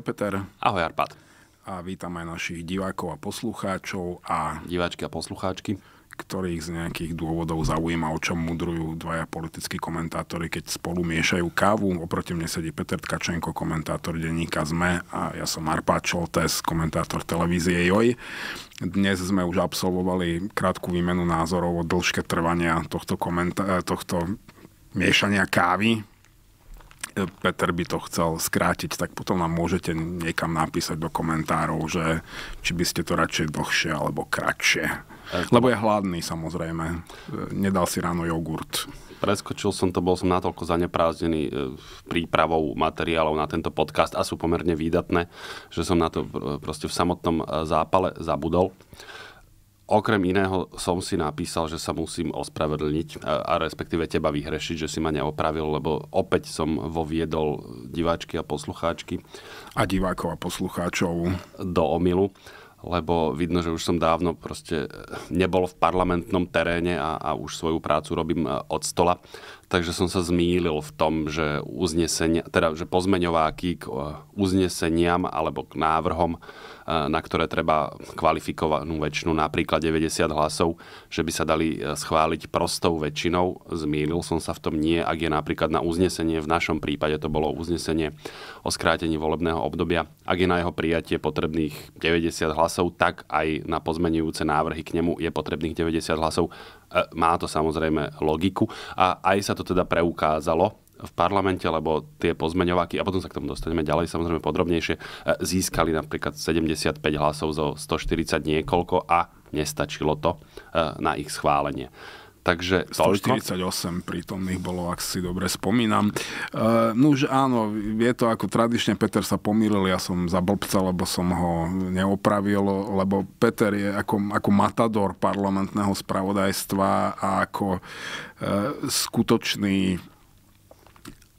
Ahoj Peter. Ahoj Arpad. A vítam aj našich divákov a poslucháčov a... Diváčky a poslucháčky. Ktorých z nejakých dôvodov zaujíma, o čom mudrujú dvaja politickí komentátori, keď spolu miešajú kávu. Oproti mne sedí Peter Tkačenko, komentátor denníka ZME a ja som Arpad Čoltes, komentátor televízie JOJ. Dnes sme už absolvovali krátku výmenu názorov o dĺžke trvania tohto, tohto miešania kávy, Peter by to chcel skrátiť, tak potom nám môžete niekam napísať do komentárov, že či by ste to radšej dlhšie alebo kratšie. Lebo je hladný samozrejme. Nedal si ráno jogurt. Preskočil som to, bol som natoľko zaneprázdnený e, prípravou materiálov na tento podcast a sú pomerne výdatné, že som na to e, proste v samotnom e, zápale zabudol. Okrem iného som si napísal, že sa musím ospravedlniť e, a respektíve teba vyhrešiť, že si ma neopravil, lebo opäť som voviedol diváčky a poslucháčky. A divákov a poslucháčov. Do omilu lebo vidno, že už som dávno proste e, nebol v parlamentnom teréne a, a už svoju prácu robím e, od stola. Takže som sa zmýlil v tom, že, uznesenia, teda, že pozmeňováky k uzneseniam alebo k návrhom E, na ktoré treba kvalifikovanú väčšinu, napríklad 90 hlasov, že by sa dali e, schváliť prostou väčšinou. Zmýlil som sa v tom nie, ak je napríklad na uznesenie, v našom prípade to bolo uznesenie o skrátení volebného obdobia, ak je na jeho prijatie potrebných 90 hlasov, tak aj na pozmenujúce návrhy k nemu je potrebných 90 hlasov. E, má to samozrejme logiku a aj sa to teda preukázalo v parlamente, lebo tie pozmeňováky, a potom sa k tomu dostaneme ďalej samozrejme podrobnejšie, e, získali napríklad 75 hlasov zo 140 niekoľko a nestačilo to e, na ich schválenie. Takže toľko. 148 prítomných bolo, ak si dobre spomínam. E, no už áno, je to ako tradične, Peter sa pomýlil, ja som za blbca, lebo som ho neopravil, lebo Peter je ako, ako matador parlamentného spravodajstva a ako e, skutočný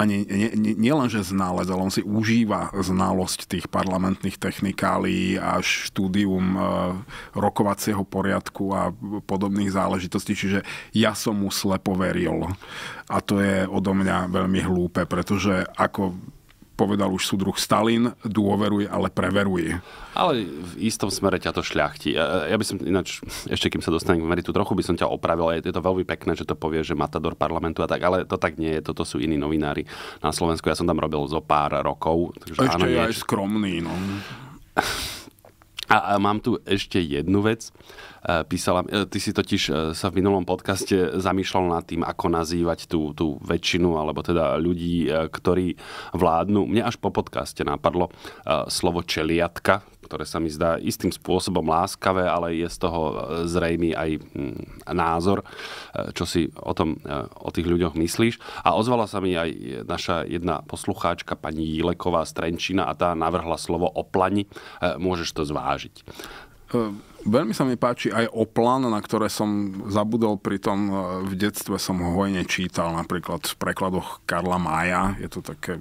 ani nielen, že znalec, ale on si užíva znalosť tých parlamentných technikálí a štúdium e, rokovacieho poriadku a podobných záležitostí. Čiže ja som mu slepo veril. A to je odo mňa veľmi hlúpe, pretože ako povedal už súdruh Stalin, dôveruj, ale preveruj. Ale v istom smere ťa to šľachtí. Ja by som ináč, ešte kým sa dostanem k meritu, trochu by som ťa opravil. Je to veľmi pekné, že to povie, že matador parlamentu a tak, ale to tak nie je. Toto sú iní novinári na Slovensku. Ja som tam robil zo pár rokov. Takže ešte áno, je aj skromný. No. A, a mám tu ešte jednu vec. E, písala, e, ty si totiž e, sa v minulom podcaste zamýšľal nad tým, ako nazývať tú, tú väčšinu, alebo teda ľudí, ktorí vládnu. Mne až po podcaste napadlo slovo čeliatka, ktoré sa mi zdá istým spôsobom láskavé, ale je z toho e, zrejmý aj mm, názor, e, čo si o, tom, e, o tých ľuďoch myslíš. A ozvala sa mi aj naša jedna poslucháčka, pani Jileková z Trenčína a tá navrhla slovo oplani. Môžeš to zvážiť. Veľmi sa mi páči aj Oplan, na ktoré som zabudol, pri tom v detstve som ho hojne čítal, napríklad v prekladoch Karla Maja, Je to také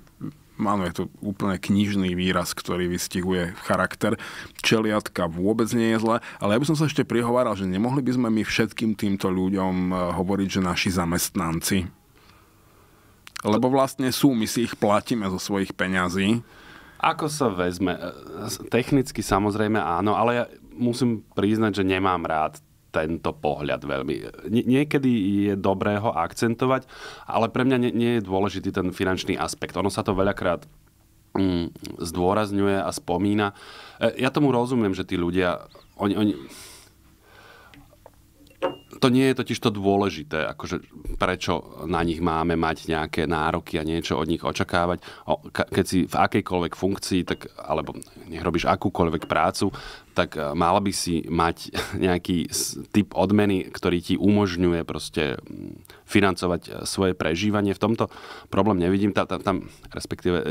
áno, je to úplne knižný výraz, ktorý vystihuje charakter. Čeliatka vôbec nie je zle, ale ja by som sa ešte prihováral, že nemohli by sme my všetkým týmto ľuďom eh, hovoriť, že naši zamestnanci. Lebo vlastne sú, my si ich platíme zo svojich peňazí. Ako sa vezme? Eh, technicky samozrejme áno, ale ja musím priznať, že nemám rád tento pohľad veľmi. Niekedy je dobré ho akcentovať, ale pre mňa nie, nie je dôležitý ten finančný aspekt. Ono sa to veľakrát mm, zdôrazňuje a spomína. E, ja tomu rozumiem, že tí ľudia, oni, oni, to nie je totiž to dôležité, akože prečo na nich máme mať nejaké nároky a niečo od nich očakávať. O, keď si v akejkoľvek funkcii, tak, alebo nech robíš akúkoľvek prácu, tak e, mala by si mať nejaký typ odmeny, ktorý ti umožňuje proste financovať e, svoje prežívanie. V tomto problém nevidím, tá, tá, tam respektíve, e,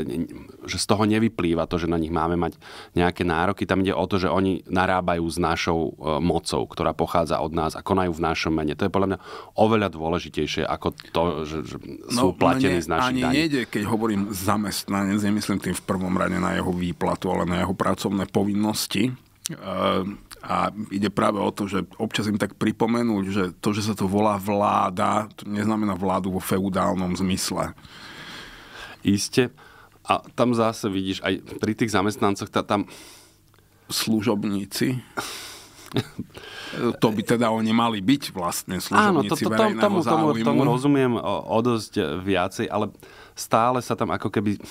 že z toho nevyplýva to, že na nich máme mať nejaké nároky. Tam ide o to, že oni narábajú s našou mocou, ktorá pochádza od nás a konajú v našom mene. To je podľa mňa oveľa dôležitejšie ako to, že, že sú no, platení z našich ani daní. nejde, keď hovorím zamestnanec, nemyslím tým v prvom rade na jeho výplatu, ale na jeho pracovné povinnosti a ide práve o to, že občas im tak pripomenúť, že to, že sa to volá vláda, to neznamená vládu vo feudálnom zmysle. Iste. A tam zase vidíš, aj pri tých zamestnancoch tá, tam... Služobníci. to by teda oni mali byť vlastne služobníci Áno, to, to, to, tomu, tomu, tomu rozumiem o, o dosť e, viacej, ale stále sa tam ako keby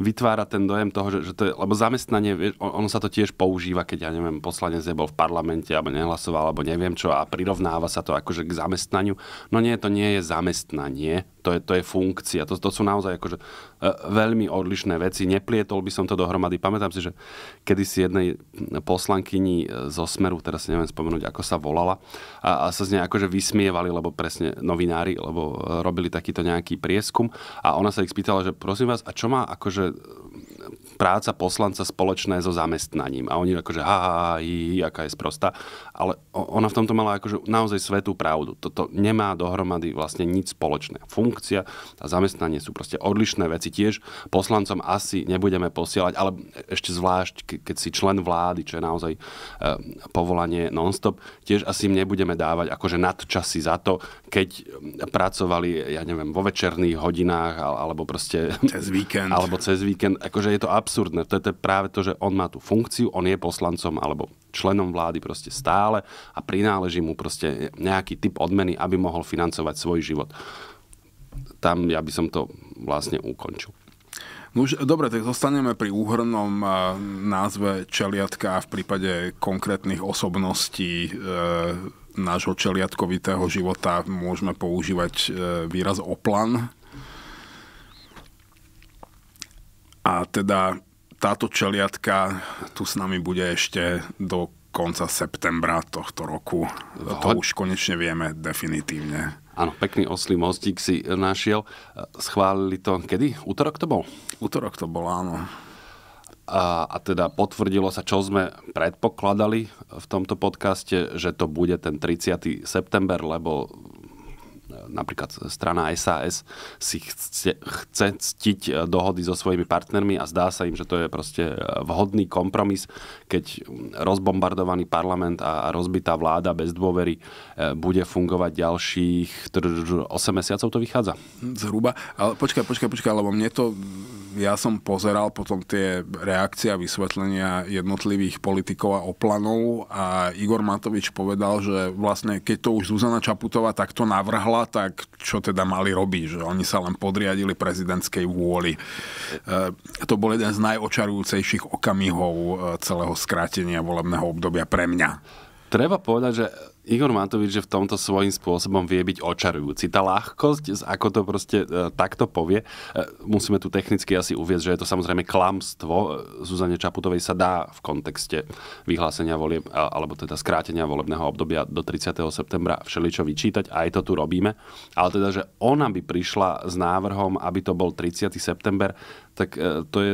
vytvára ten dojem toho, že, že to je, lebo zamestnanie, vieš, ono sa to tiež používa, keď ja neviem, poslanec nebol v parlamente alebo nehlasoval alebo neviem čo a prirovnáva sa to akože k zamestnaniu. No nie, to nie je zamestnanie, to je, to je funkcia. To, to sú naozaj akože e, veľmi odlišné veci. Neplietol by som to dohromady. Pamätám si, že kedysi jednej poslankyni e, zo Smeru, teraz si neviem spomenúť, ako sa volala, a, a sa z nej akože vysmievali, lebo presne novinári, lebo e, robili takýto nejaký prieskum a ona sa ich spýtala, že prosím vás, a čo má akože práca poslanca spoločné so zamestnaním. A oni akože, ha, ha, ha hi, aká je sprosta. Ale ona v tomto mala akože naozaj svetú pravdu. Toto nemá dohromady vlastne nič spoločné. Funkcia a zamestnanie sú proste odlišné veci. Tiež poslancom asi nebudeme posielať, ale ešte zvlášť, keď si člen vlády, čo je naozaj eh, povolanie non-stop, tiež asi im nebudeme dávať akože nadčasy za to, keď eh, pracovali, ja neviem, vo večerných hodinách alebo proste... Cez víkend. Alebo cez víkend. Akože je to absurdné. To je práve to, že on má tú funkciu, on je poslancom alebo členom vlády proste stále a prináleží mu proste nejaký typ odmeny, aby mohol financovať svoj život. Tam ja by som to vlastne ukončil. No už, dobre, tak zostaneme pri úhrnom eh, názve čeliatka v prípade konkrétnych osobností e, nášho čeliatkovitého života môžeme používať e, výraz oplan. A teda táto čeliatka tu s nami bude ešte do konca septembra tohto roku. To už konečne vieme definitívne. Áno, pekný oslý mostík si našiel. Schválili to kedy? Útorok to bol? Útorok to bol, áno. A, a teda potvrdilo sa, čo sme predpokladali v tomto podcaste, že to bude ten 30. september, lebo napríklad strana SAS si chce, chce ctiť eh, dohody so svojimi partnermi a zdá sa im, že to je proste eh, vhodný kompromis, keď hm, rozbombardovaný parlament a rozbitá vláda bez dôvery eh, bude fungovať ďalších 8 mesiacov to vychádza. Zhruba. Ale počkaj, počkaj, počkaj, lebo mne to ja som pozeral potom tie reakcie a vysvetlenia jednotlivých politikov a oplanov a Igor Matovič povedal, že vlastne keď to už Zuzana Čaputová takto navrhla, tak čo teda mali robiť, že oni sa len podriadili prezidentskej vôli. E, to bol jeden z najočarujúcejších okamihov e, celého skrátenia volebného obdobia pre mňa. Treba povedať, že Igor Matovič, že v tomto svojím spôsobom vie byť očarujúci. Tá ľahkosť, ako to proste e, takto povie, e, musíme tu technicky asi uvieť, že je to samozrejme klamstvo. E, Zuzane Čaputovej sa dá v kontexte vyhlásenia volieb, alebo teda skrátenia volebného obdobia do 30. septembra všeličo vyčítať, aj to tu robíme. Ale teda, že ona by prišla s návrhom, aby to bol 30. september, tak e, to je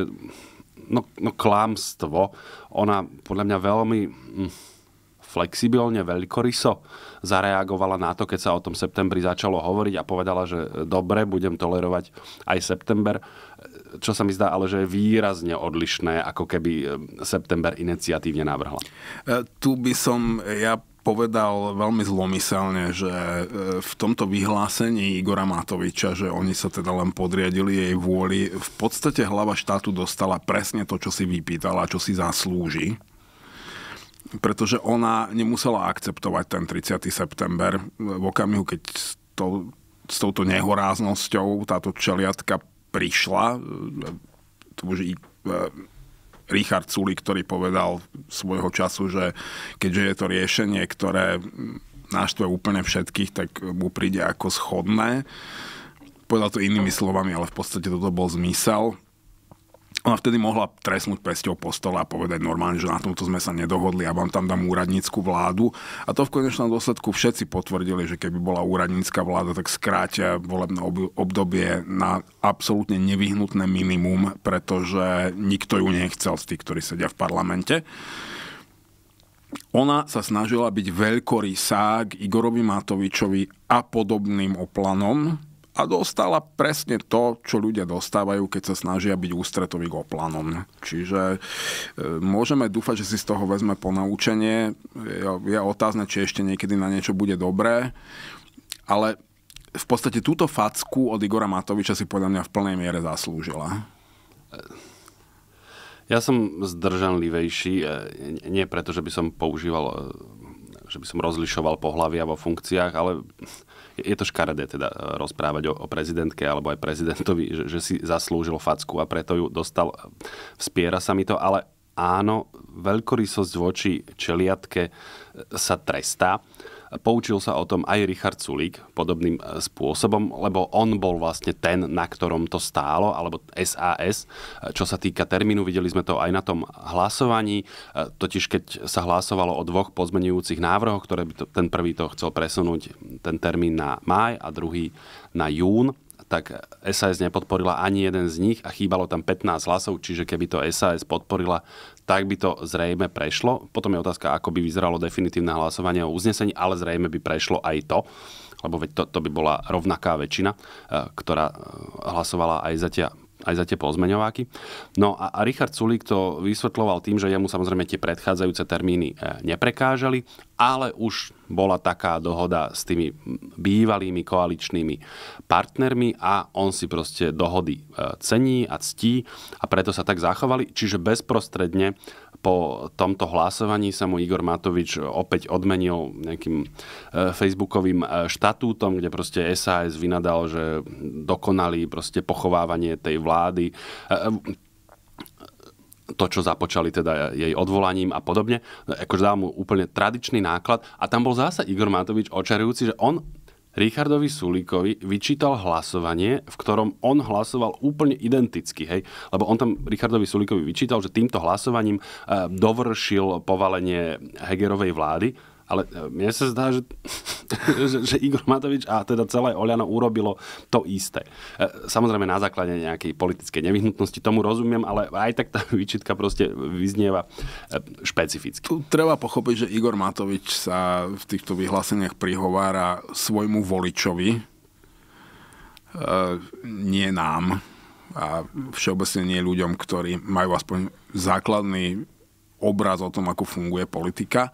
no, no klamstvo. Ona podľa mňa veľmi... Mm, flexibilne, veľkoryso zareagovala na to, keď sa o tom septembri začalo hovoriť a povedala, že e, dobre, budem tolerovať aj september, e, čo sa mi zdá ale, že je výrazne odlišné, ako keby e, september iniciatívne navrhla. Tu by som ja povedal veľmi zlomyselne, že v tomto vyhlásení Igora Matoviča, že oni sa teda len podriadili jej vôli, v podstate hlava štátu dostala presne to, čo si vypýtala, čo si zaslúži pretože ona nemusela akceptovať ten 30. september v okamihu, keď to, s touto nehoráznosťou táto čeliatka prišla. To už i e, Richard Sulik, ktorý povedal svojho času, že keďže je to riešenie, ktoré náštve úplne všetkých, tak mu príde ako schodné. Povedal to inými slovami, ale v podstate toto bol zmysel ona vtedy mohla trestnúť pesťou po stole a povedať normálne, že na tomto sme sa nedohodli a ja vám tam dám úradnícku vládu. A to v konečnom dôsledku všetci potvrdili, že keby bola úradnícka vláda, tak skrátia volebné obdobie na absolútne nevyhnutné minimum, pretože nikto ju nechcel z tých, ktorí sedia v parlamente. Ona sa snažila byť veľkorysá k Igorovi Matovičovi a podobným oplanom, a dostala presne to, čo ľudia dostávajú, keď sa snažia byť ústretový k oplanom. Čiže e, môžeme dúfať, že si z toho vezme ponaučenie. Je, je otázne, či ešte niekedy na niečo bude dobré, ale v podstate túto facku od Igora Matoviča si podľa mňa v plnej miere zaslúžila. E, ja som zdržanlivejší, e, nie preto, že by som používal že by som rozlišoval pohľavia vo funkciách, ale je to škaredé teda e, rozprávať o, o prezidentke alebo aj prezidentovi, že, že si zaslúžil facku a preto ju dostal. Vspiera sa mi to, ale áno, veľkorysosť voči čeliatke e, sa trestá Poučil sa o tom aj Richard Sulík podobným e, spôsobom, lebo on bol vlastne ten, na ktorom to stálo, alebo SAS. E, čo sa týka termínu, videli sme to aj na tom hlasovaní, e, totiž keď sa hlasovalo o dvoch pozmenujúcich návrhoch, ktoré by to, ten prvý to chcel presunúť ten termín na maj a druhý na jún, tak SAS nepodporila ani jeden z nich a chýbalo tam 15 hlasov, čiže keby to SAS podporila, tak by to zrejme prešlo. Potom je otázka, ako by vyzeralo definitívne hlasovanie o uznesení, ale zrejme by prešlo aj to, lebo veď to, to by bola rovnaká väčšina, eh, ktorá eh, hlasovala aj za tie aj za tie pozmeňováky. No a, Richard Sulík to vysvetloval tým, že jemu samozrejme tie predchádzajúce termíny e, neprekážali, ale už bola taká dohoda s tými bývalými koaličnými partnermi a on si proste dohody e, cení a ctí a preto sa tak zachovali. Čiže bezprostredne po tomto hlasovaní sa mu Igor Matovič opäť odmenil nejakým e, facebookovým e, štatútom, kde proste SAS vynadal, že dokonali proste pochovávanie tej vlády e, to, čo započali teda jej odvolaním a podobne. Akože dal mu úplne tradičný náklad a tam bol zase Igor Matovič očarujúci, že on Richardovi Sulíkovi vyčítal hlasovanie, v ktorom on hlasoval úplne identicky. Hej? Lebo on tam Richardovi Sulíkovi vyčítal, že týmto hlasovaním eh, dovršil povalenie Hegerovej vlády. Ale e, mne sa zdá, že, že, že Igor Matovič a teda celé Oliano urobilo to isté. E, samozrejme na základe nejakej politickej nevyhnutnosti, tomu rozumiem, ale aj tak tá výčitka proste vyznieva e, špecificky. Tu treba pochopiť, že Igor Matovič sa v týchto vyhláseniach prihovára svojmu voličovi, nie nám a všeobecne nie ľuďom, ktorí majú aspoň základný obraz o tom, ako funguje politika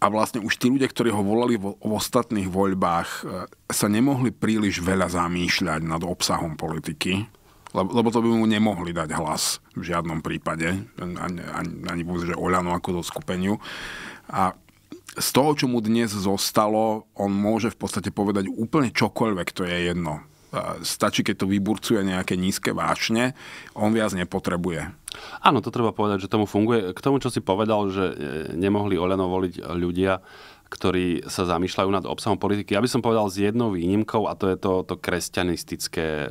a vlastne už tí ľudia, ktorí ho volali vo, v ostatných voľbách, e, sa nemohli príliš veľa zamýšľať nad obsahom politiky, lebo, lebo to by mu nemohli dať hlas v žiadnom prípade, ani, ani, ani že Oľano ako do skupeniu. A z toho, čo mu dnes zostalo, on môže v podstate povedať úplne čokoľvek, to je jedno. E, stačí, keď to vyburcuje nejaké nízke vášne, on viac nepotrebuje Áno, to treba povedať, že tomu funguje. K tomu, čo si povedal, že e, nemohli Oľano voliť ľudia, ktorí sa zamýšľajú nad obsahom politiky. Ja by som povedal s jednou výnimkou a to je to, to kresťanistické e,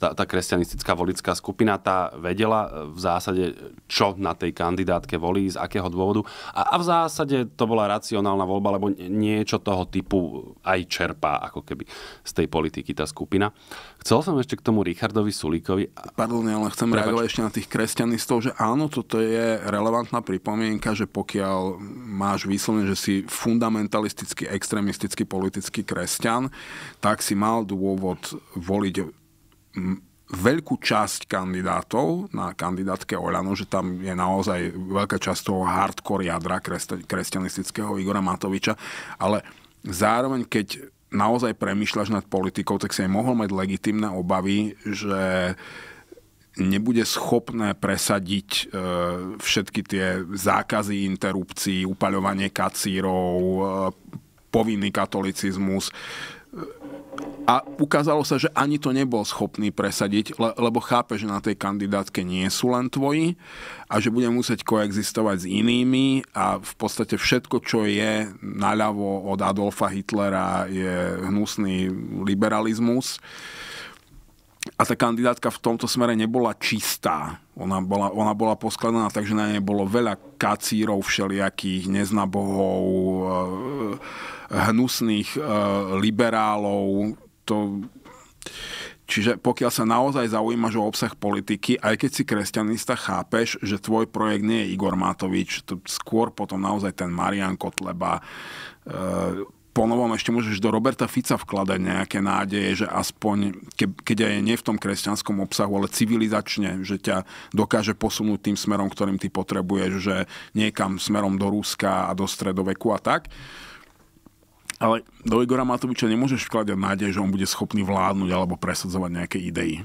tá, tá kresťanistická volická skupina, tá vedela e, v zásade, čo na tej kandidátke volí, z akého dôvodu. A, a v zásade to bola racionálna voľba, lebo niečo toho typu aj čerpá ako keby z tej politiky tá skupina. Chcel som ešte k tomu Richardovi Sulíkovi. Pardon, ale chcem Prepač. reagovať ešte na tých kresťanistov, že áno, toto je relevantná pripomienka, že pokiaľ máš výslovne, že si fundamentalistický, extrémistický politický kresťan, tak si mal dôvod voliť veľkú časť kandidátov na kandidátke Oľano, že tam je naozaj veľká časť toho hardcore jadra kresťanistického Igora Matoviča, ale zároveň, keď naozaj premyšľaš nad politikou, tak si aj mohol mať legitimné obavy, že nebude schopné presadiť e, všetky tie zákazy interrupcií, upaľovanie kacírov, e, povinný katolicizmus. E, a ukázalo sa, že ani to nebol schopný presadiť, le, lebo chápe, že na tej kandidátke nie sú len tvoji a že bude musieť koexistovať s inými a v podstate všetko, čo je naľavo od Adolfa Hitlera je hnusný liberalizmus. A tá kandidátka v tomto smere nebola čistá ona bola, ona bola poskladaná, že na nej bolo veľa kacírov všelijakých, neznabohov, e, hnusných e, liberálov. To... Čiže pokiaľ sa naozaj zaujímaš o obsah politiky, aj keď si kresťanista, chápeš, že tvoj projekt nie je Igor Matovič, to skôr potom naozaj ten Marian Kotleba, e, ponovom ešte môžeš do Roberta Fica vkladať nejaké nádeje, že aspoň, ke, keď aj nie v tom kresťanskom obsahu, ale civilizačne, že ťa dokáže posunúť tým smerom, ktorým ty potrebuješ, že niekam smerom do Ruska a do stredoveku a tak. Ale do Igora Matoviča nemôžeš vkladať nádej, že on bude schopný vládnuť alebo presadzovať nejaké idei. E,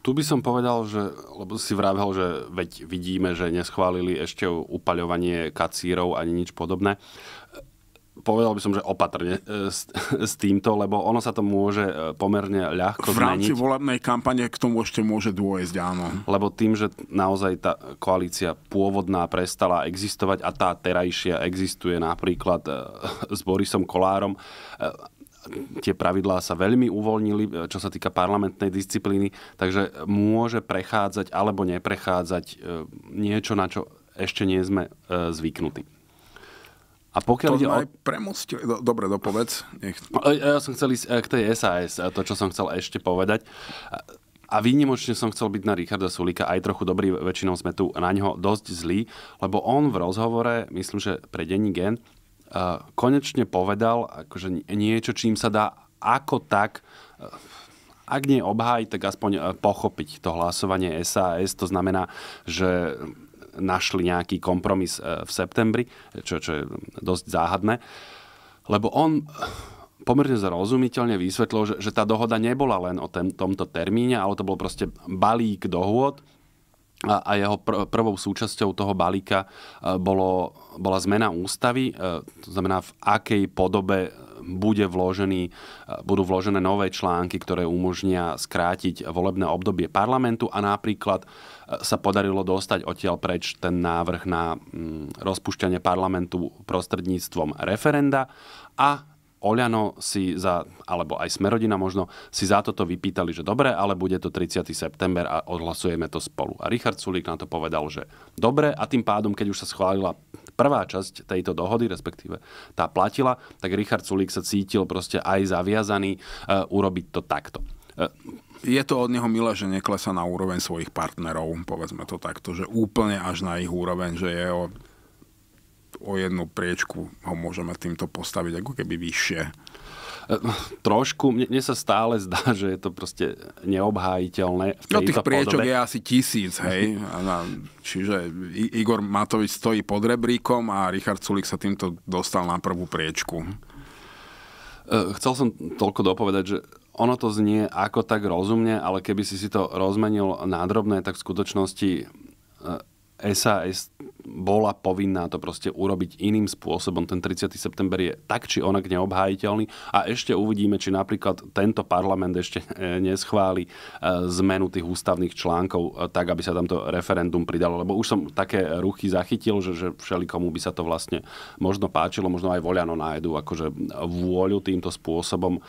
tu by som povedal, že, lebo si vravel, že veď vidíme, že neschválili ešte upaľovanie kacírov ani nič podobné povedal by som, že opatrne e, s, s týmto, lebo ono sa to môže e, pomerne ľahko V rámci zmeniť. volebnej kampane k tomu ešte môže dôjsť, áno. Lebo tým, že naozaj tá koalícia pôvodná prestala existovať a tá terajšia existuje napríklad e, s Borisom Kolárom, tie pravidlá sa veľmi uvoľnili, čo sa týka parlamentnej disciplíny, takže môže prechádzať alebo neprechádzať niečo, na čo ešte nie sme zvyknutí. A pokiaľ to ide o... Premostil... Dobre, dopovedz. Nech... Ja som chcel ísť e, k tej SAS, e, to, čo som chcel ešte povedať. A výnimočne som chcel byť na Richarda Sulika aj trochu dobrý, väčšinou sme tu na ňo dosť zlí, lebo on v rozhovore, myslím, že pre denní gen, e, konečne povedal akože niečo, čím sa dá ako tak ak nie obhájiť, tak aspoň pochopiť to hlasovanie SAS. To znamená, že našli nejaký kompromis e, v septembri, čo, čo je dosť záhadné. Lebo on pomerne zrozumiteľne vysvetlil, že, že tá dohoda nebola len o ten, tomto termíne, ale to bol proste balík dohôd a, a jeho pr- prvou súčasťou toho balíka e, bolo, bola zmena ústavy, e, to znamená v akej podobe bude vložený, budú vložené nové články, ktoré umožnia skrátiť volebné obdobie parlamentu a napríklad e, sa podarilo dostať odtiaľ preč ten návrh na mm, rozpušťanie parlamentu prostredníctvom referenda a Oľano si za, alebo aj Smerodina možno, si za toto vypýtali, že dobre, ale bude to 30. september a odhlasujeme to spolu. A Richard Sulík na to povedal, že dobre a tým pádom, keď už sa schválila prvá časť tejto dohody, respektíve tá platila, tak Richard Sulík sa cítil proste aj zaviazaný e, urobiť to takto. E, je to od neho milé, že neklesa na úroveň svojich partnerov, povedzme to takto, že úplne až na ich úroveň, že je o o jednu priečku ho môžeme týmto postaviť ako keby vyššie. E, trošku, mne, mne sa stále zdá, že je to proste neobhájiteľné. V no tých priečok podobe. je asi tisíc, hej. Čiže Igor Matovič stojí pod rebríkom a Richard Sulik sa týmto dostal na prvú priečku. E, chcel som toľko dopovedať, že ono to znie ako tak rozumne, ale keby si si to rozmenil nádrobné, tak v skutočnosti SAS e, bola povinná to proste urobiť iným spôsobom. Ten 30. september je tak či onak neobhájiteľný a ešte uvidíme, či napríklad tento parlament ešte eh, neschváli eh, zmenu tých ústavných článkov eh, tak, aby sa tam to referendum pridalo. Lebo už som také ruchy zachytil, že, že všelikomu by sa to vlastne možno páčilo, možno aj voľano nájdu akože vôľu týmto spôsobom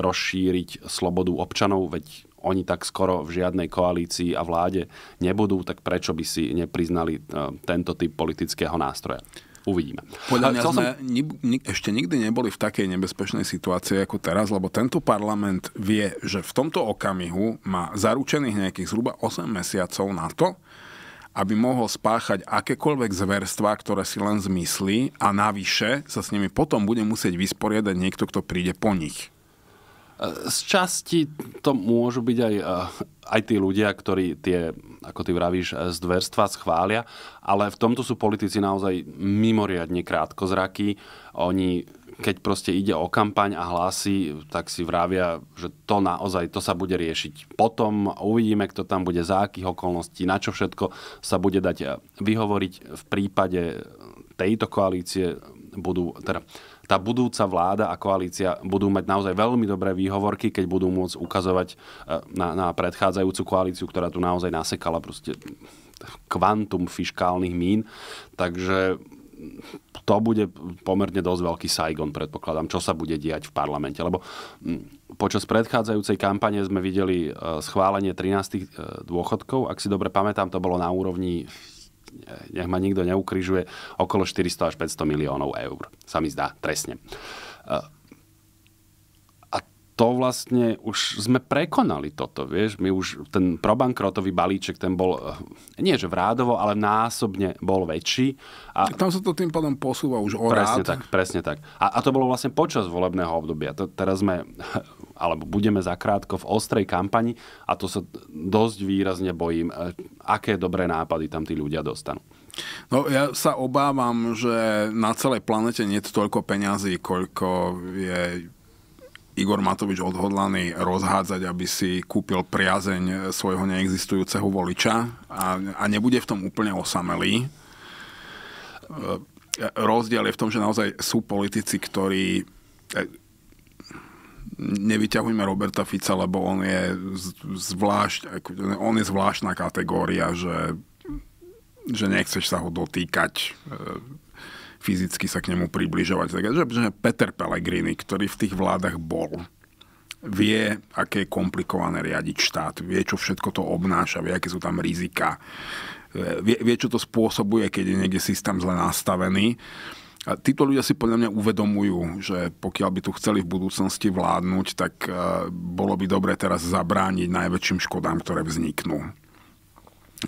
rozšíriť slobodu občanov, veď oni tak skoro v žiadnej koalícii a vláde nebudú, tak prečo by si nepriznali e, tento typ politického nástroja? Uvidíme. Podľa e, mňa sme som... ni, ni, ešte nikdy neboli v takej nebezpečnej situácii ako teraz, lebo tento parlament vie, že v tomto okamihu má zaručených nejakých zhruba 8 mesiacov na to, aby mohol spáchať akékoľvek zverstva, ktoré si len zmyslí a navyše sa s nimi potom bude musieť vysporiadať niekto, kto príde po nich. Z časti to môžu byť aj, eh, aj tí ľudia, ktorí tie, ako ty vravíš, eh, dverstva schvália, ale v tomto sú politici naozaj mimoriadne krátkozrakí. Oni keď proste ide o kampaň a hlási, tak si vravia, že to naozaj, to sa bude riešiť potom, uvidíme, kto tam bude, za akých okolností, na čo všetko sa bude dať eh, vyhovoriť v prípade tejto koalície budú, teda tá budúca vláda a koalícia budú mať naozaj veľmi dobré výhovorky, keď budú môcť ukazovať e, na, na predchádzajúcu koalíciu, ktorá tu naozaj nasekala proste kvantum fiškálnych mín. Takže to bude pomerne dosť veľký Saigon, predpokladám, čo sa bude diať v parlamente. Lebo počas predchádzajúcej kampane sme videli e, schválenie 13 e, dôchodkov. Ak si dobre pamätám, to bolo na úrovni nech ma nikto neukrižuje, okolo 400 až 500 miliónov eur, sa mi zdá, trestne. A to vlastne už sme prekonali toto, vieš, my už ten probankrotový balíček, ten bol, eh, nie že vrádovo, ale násobne bol väčší. A Tam sa to tým pádom posúva už o Presne rád. tak, presne tak. A, a to bolo vlastne počas volebného obdobia. To, teraz sme alebo budeme zakrátko v ostrej kampani a to sa dosť výrazne bojím, e, aké dobré nápady tam tí ľudia dostanú. No ja sa obávam, že na celej planete nie je toľko peňazí, koľko je Igor Matovič odhodlaný rozhádzať, aby si kúpil priazeň svojho neexistujúceho voliča a, a nebude v tom úplne osamelý. E, e, rozdiel je v tom, že naozaj sú politici, ktorí nevyťahujme Roberta Fica, lebo on je zvlášť, on je zvláštna kategória, že, že nechceš sa ho dotýkať e, fyzicky sa k nemu približovať. Takže že Peter Pellegrini, ktorý v tých vládach bol, vie, aké je komplikované riadiť štát, vie, čo všetko to obnáša, vie, aké sú tam rizika, e, vie, vie čo to spôsobuje, keď je niekde systém zle nastavený. A títo ľudia si podľa mňa uvedomujú, že pokiaľ by tu chceli v budúcnosti vládnuť, tak e, bolo by dobre teraz zabrániť najväčším škodám, ktoré vzniknú.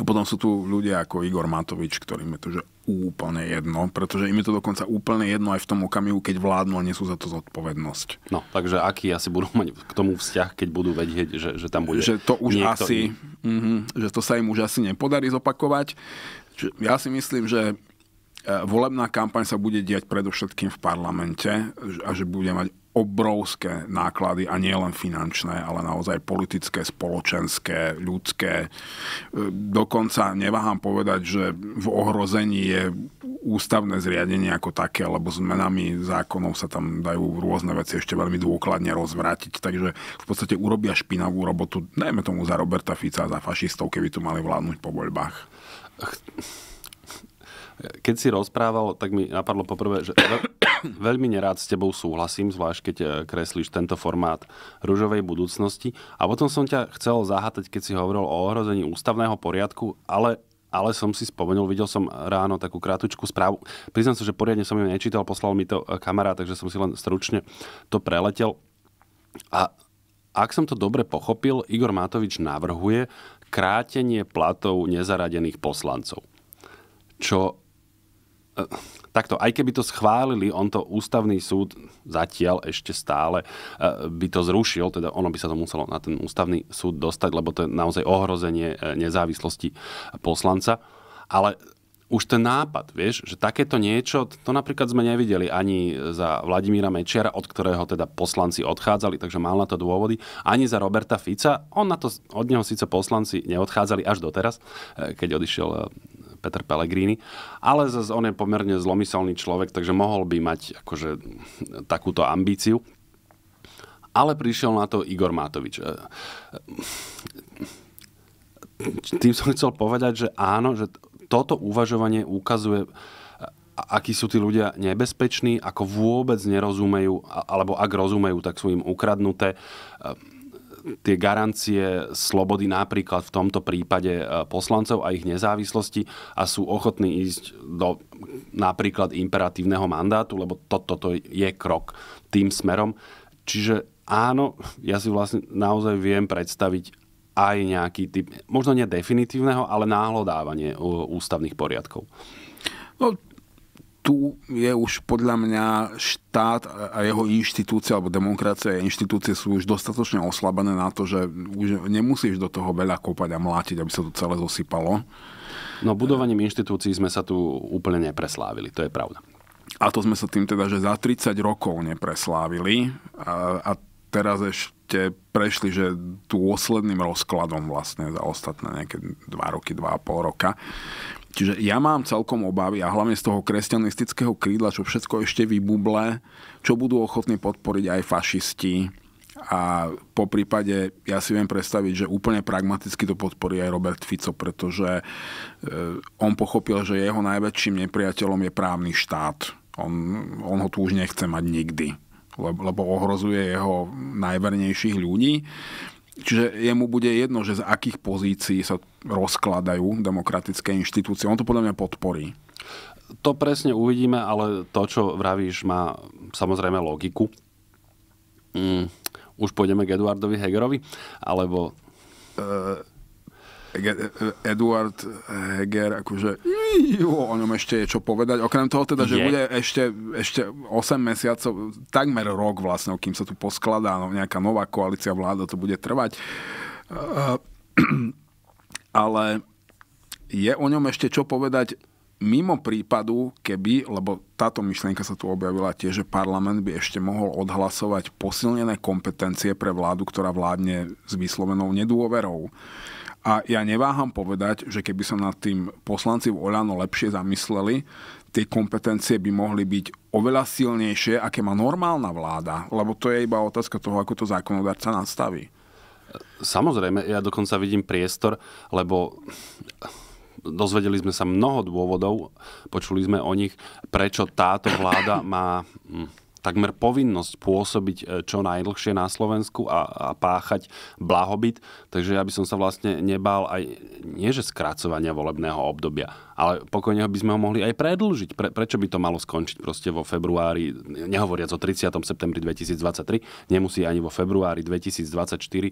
A potom sú tu ľudia ako Igor Matovič, ktorým je to že úplne jedno, pretože im je to dokonca úplne jedno aj v tom okamihu, keď vládnu a nesú za to zodpovednosť. No, takže aký asi budú mať k tomu vzťah, keď budú vedieť, že, že tam bude Že to už niekto asi, Mm-hmm, že to sa im už asi nepodarí zopakovať. Ja si myslím, že E, volebná kampaň sa bude diať predovšetkým v parlamente a že bude mať obrovské náklady a nie len finančné, ale naozaj politické, spoločenské, ľudské. E, dokonca neváham povedať, že v ohrození je ústavné zriadenie ako také, lebo zmenami zákonov sa tam dajú rôzne veci ešte veľmi dôkladne rozvrátiť. Takže v podstate urobia špinavú robotu, najmä tomu za Roberta Fica, za fašistov, keby tu mali vládnuť po voľbách. Ach keď si rozprával, tak mi napadlo poprvé, že veľmi nerád s tebou súhlasím, zvlášť keď e, kreslíš tento formát rúžovej budúcnosti. A potom som ťa chcel zahátať, keď si hovoril o ohrození ústavného poriadku, ale ale som si spomenul, videl som ráno takú krátku správu. Priznám sa, že poriadne som ju nečítal, poslal mi to e, kamarát, takže som si len stručne to preletel. A ak som to dobre pochopil, Igor Matovič navrhuje krátenie platov nezaradených poslancov. Čo E, takto, aj keby to schválili, on to ústavný súd zatiaľ ešte stále e, by to zrušil, teda ono by sa to muselo na ten ústavný súd dostať, lebo to je naozaj ohrozenie e, nezávislosti poslanca. Ale už ten nápad, vieš, že takéto niečo, to napríklad sme nevideli ani za Vladimíra Mečiara, od ktorého teda poslanci odchádzali, takže mal na to dôvody, ani za Roberta Fica. On na to, od neho síce poslanci neodchádzali až doteraz, keď odišiel Peter Pellegrini, ale zase on je pomerne zlomyselný človek, takže mohol by mať akože takúto ambíciu. Ale prišiel na to Igor Matovič. E, e, tým som chcel povedať, že áno, že toto uvažovanie ukazuje e, akí sú tí ľudia nebezpeční, ako vôbec nerozumejú, alebo ak rozumejú, tak sú im ukradnuté tie garancie slobody napríklad v tomto prípade e, poslancov a ich nezávislosti a sú ochotní ísť do napríklad imperatívneho mandátu, lebo toto to, to je krok tým smerom. Čiže áno, ja si vlastne naozaj viem predstaviť aj nejaký typ, možno nie definitívneho, ale náhlodávanie e, ústavných poriadkov. No, tu je už podľa mňa štát a jeho inštitúcia, alebo demokracia a inštitúcie sú už dostatočne oslabené na to, že už nemusíš do toho veľa kopať a mlátiť, aby sa to celé zosypalo. No budovaním inštitúcií sme sa tu úplne nepreslávili, to je pravda. A to sme sa tým teda, že za 30 rokov nepreslávili a, a teraz ešte prešli, že dôsledným rozkladom vlastne za ostatné nejaké 2 roky, 2,5 roka. Čiže ja mám celkom obavy a hlavne z toho kresťanistického krídla, čo všetko ešte vybuble, čo budú ochotní podporiť aj fašisti. A po prípade ja si viem predstaviť, že úplne pragmaticky to podporí aj Robert Fico, pretože e, on pochopil, že jeho najväčším nepriateľom je právny štát. On, on ho tu už nechce mať nikdy, lebo, lebo ohrozuje jeho najvernejších ľudí. Čiže jemu bude jedno, že z akých pozícií sa rozkladajú demokratické inštitúcie. On to podľa mňa podporí. To presne uvidíme, ale to, čo vravíš, má samozrejme logiku. Mm, už pôjdeme k Eduardovi Hegerovi, alebo... E, Eduard Heger, akože jo, o ňom ešte je čo povedať. Okrem toho teda, že je. bude ešte, ešte 8 mesiacov, takmer rok vlastne, kým sa tu poskladá no, nejaká nová koalícia vláda, to bude trvať. Eh, ale je o ňom ešte čo povedať mimo prípadu, keby, lebo táto myšlienka sa tu objavila tiež, že parlament by ešte mohol odhlasovať posilnené kompetencie pre vládu, ktorá vládne s vyslovenou nedôverou. A ja neváham povedať, že keby sa nad tým poslanci v Oľano lepšie zamysleli, tie kompetencie by mohli byť oveľa silnejšie, aké má normálna vláda. Lebo to je iba otázka toho, ako to zákonodárca nastaví. Samozrejme, ja dokonca vidím priestor, lebo dozvedeli sme sa mnoho dôvodov, počuli sme o nich, prečo táto vláda má hm, takmer povinnosť pôsobiť e, čo najdlhšie na Slovensku a, a páchať blahobyt. Takže ja by som sa vlastne nebál aj nie že skracovania volebného obdobia, ale pokojne by sme ho mohli aj predlžiť. Pre, prečo by to malo skončiť proste vo februári, nehovoriac o 30. septembri 2023, nemusí ani vo februári 2024. E,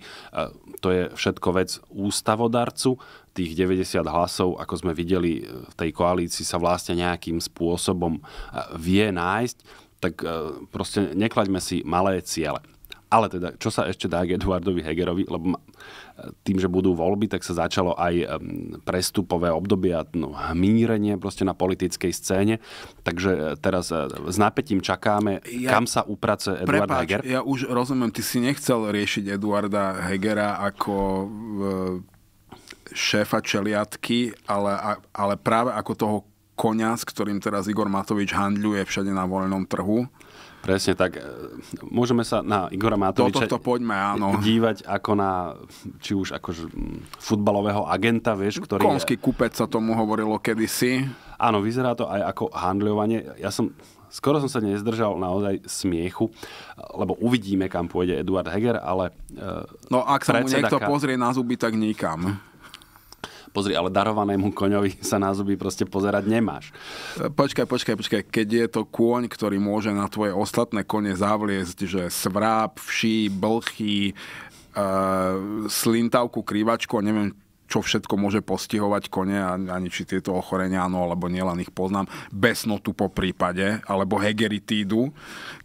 to je všetko vec ústavodarcu. Tých 90 hlasov, ako sme videli e, v tej koalícii, sa vlastne nejakým spôsobom vie nájsť tak e, proste neklaďme si malé ciele. Ale teda, čo sa ešte dá k Eduardovi Hegerovi, lebo e, tým, že budú voľby, tak sa začalo aj e, prestupové obdobie a no, hmírenie proste na politickej scéne. Takže teraz s napätím čakáme, ja, kam sa uprace Eduard prepáč, Heger. Ja už rozumiem, ty si nechcel riešiť Eduarda Hegera ako šéfa čeliatky, ale, ale práve ako toho konia, s ktorým teraz Igor Matovič handľuje všade na voľnom trhu. Presne tak. Môžeme sa na Igora Matoviča Do poďme, áno. dívať ako na, či už ako futbalového agenta, vieš, ktorý... Konský je... kupec sa tomu hovorilo kedysi. Áno, vyzerá to aj ako handľovanie. Ja som, skoro som sa nezdržal naozaj smiechu, lebo uvidíme, kam pôjde Eduard Heger, ale... E, no ak sa mu niekto pozrie na zuby, tak nikam. Pozri, ale darovanému koňovi sa na zuby proste pozerať nemáš. Počkaj, počkaj, počkaj. Keď je to kôň, ktorý môže na tvoje ostatné kone zavliesť, že svráb, vší, blchy, e, slintavku, krývačku a neviem čo všetko môže postihovať kone ani či tieto ochorenia, áno, alebo nielen ich poznám, besnotu po prípade, alebo hegeritídu,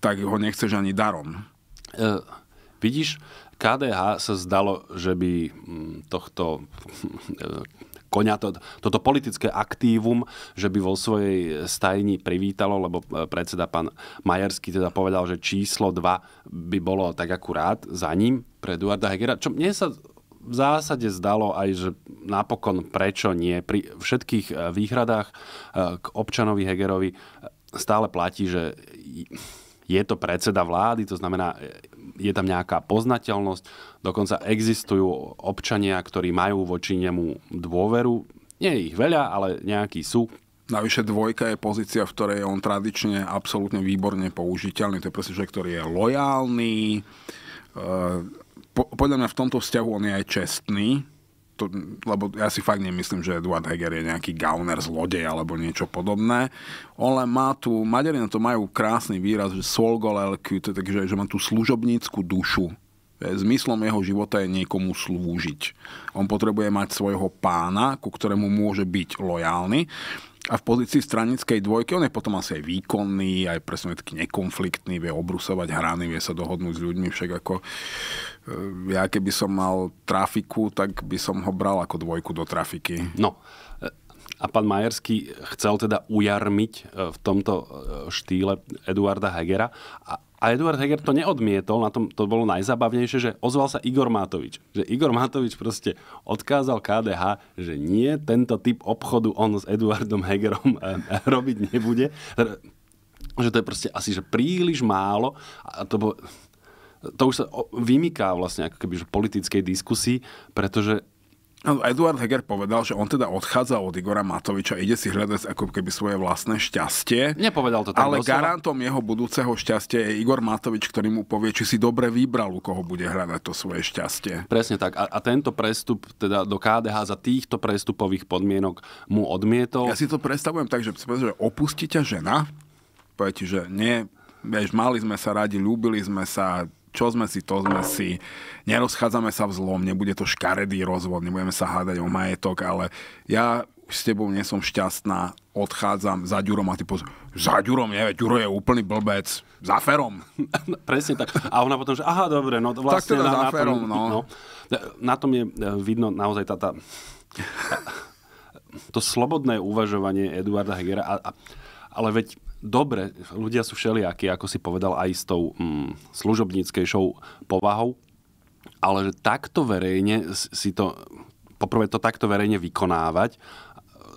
tak ho nechceš ani darom. E, vidíš, KDH sa zdalo, že by mm, tohto konia, to, toto politické aktívum, že by vo svojej stajni privítalo, lebo e, predseda pán Majerský teda povedal, že číslo 2 by bolo tak akurát za ním pre Eduarda Hegera, čo mne sa v zásade zdalo aj, že napokon prečo nie. Pri všetkých e, výhradách e, k občanovi Hegerovi stále platí, že je to predseda vlády, to znamená, je tam nejaká poznateľnosť, dokonca existujú občania, ktorí majú voči nemu dôveru. Nie je ich veľa, ale nejakí sú. Navyše dvojka je pozícia, v ktorej je on tradične absolútne výborne použiteľný. To je presne človek, ktorý je lojálny. Eh, po, podľa mňa v tomto vzťahu on je aj čestný to, lebo ja si fakt nemyslím, že Eduard Heger je nejaký gauner z alebo niečo podobné. On len má tu, Maďari na to majú krásny výraz, že solgolelky, takže že má tú služobnícku dušu. E, zmyslom jeho života je niekomu slúžiť. On potrebuje mať svojho pána, ku ktorému môže byť lojálny a v pozícii stranickej dvojky, on je potom asi aj výkonný, aj presne taký nekonfliktný, vie obrusovať hrany, vie sa dohodnúť s ľuďmi, však ako Eh, ja keby som mal trafiku, tak by som ho bral ako dvojku do trafiky. No, eh, a pán Majerský chcel teda ujarmiť eh, v tomto štýle Eduarda Hegera. A, Eduard Heger to neodmietol, na tom to bolo najzabavnejšie, že ozval sa Igor Matovič. Že Igor Matovič proste odkázal KDH, že nie, tento typ obchodu on s Eduardom Hegerom robiť nebude. Že to je proste asi že príliš málo. A to bolo to už sa vymyká vlastne ako keby politickej diskusii, pretože no, Eduard Heger povedal, že on teda odchádza od Igora Matoviča, ide si hľadať ako keby svoje vlastné šťastie. Nepovedal to tak Ale doslova. garantom jeho budúceho šťastia je Igor Matovič, ktorý mu povie, či si dobre vybral, u koho bude hľadať to svoje šťastie. Presne tak. A, a tento prestup teda do KDH za týchto prestupových podmienok mu odmietol. Ja si to predstavujem tak, že, že opustí ťa žena, povie ti, že nie, vieš, mali sme sa radi, ľúbili sme sa, čo sme si, to sme si, nerozchádzame sa v zlom, nebude to škaredý rozvod, nebudeme sa hádať o majetok, ale ja s tebou nie som šťastná, odchádzam za Ďurom a ty pozor, za Ďurom, nie, Ďuro je úplný blbec, za Ferom. Presne tak. A ona potom, že aha, dobre, no vlastne... Tak teda na, za na Ferom, tom, no. no. Na tom je e, vidno naozaj tá, tá to slobodné uvažovanie Eduarda Hegera, a, a, ale veď dobre, ľudia sú všelijakí, ako si povedal, aj s tou mm, služobníckejšou povahou, ale že takto verejne si to, poprvé to takto verejne vykonávať e,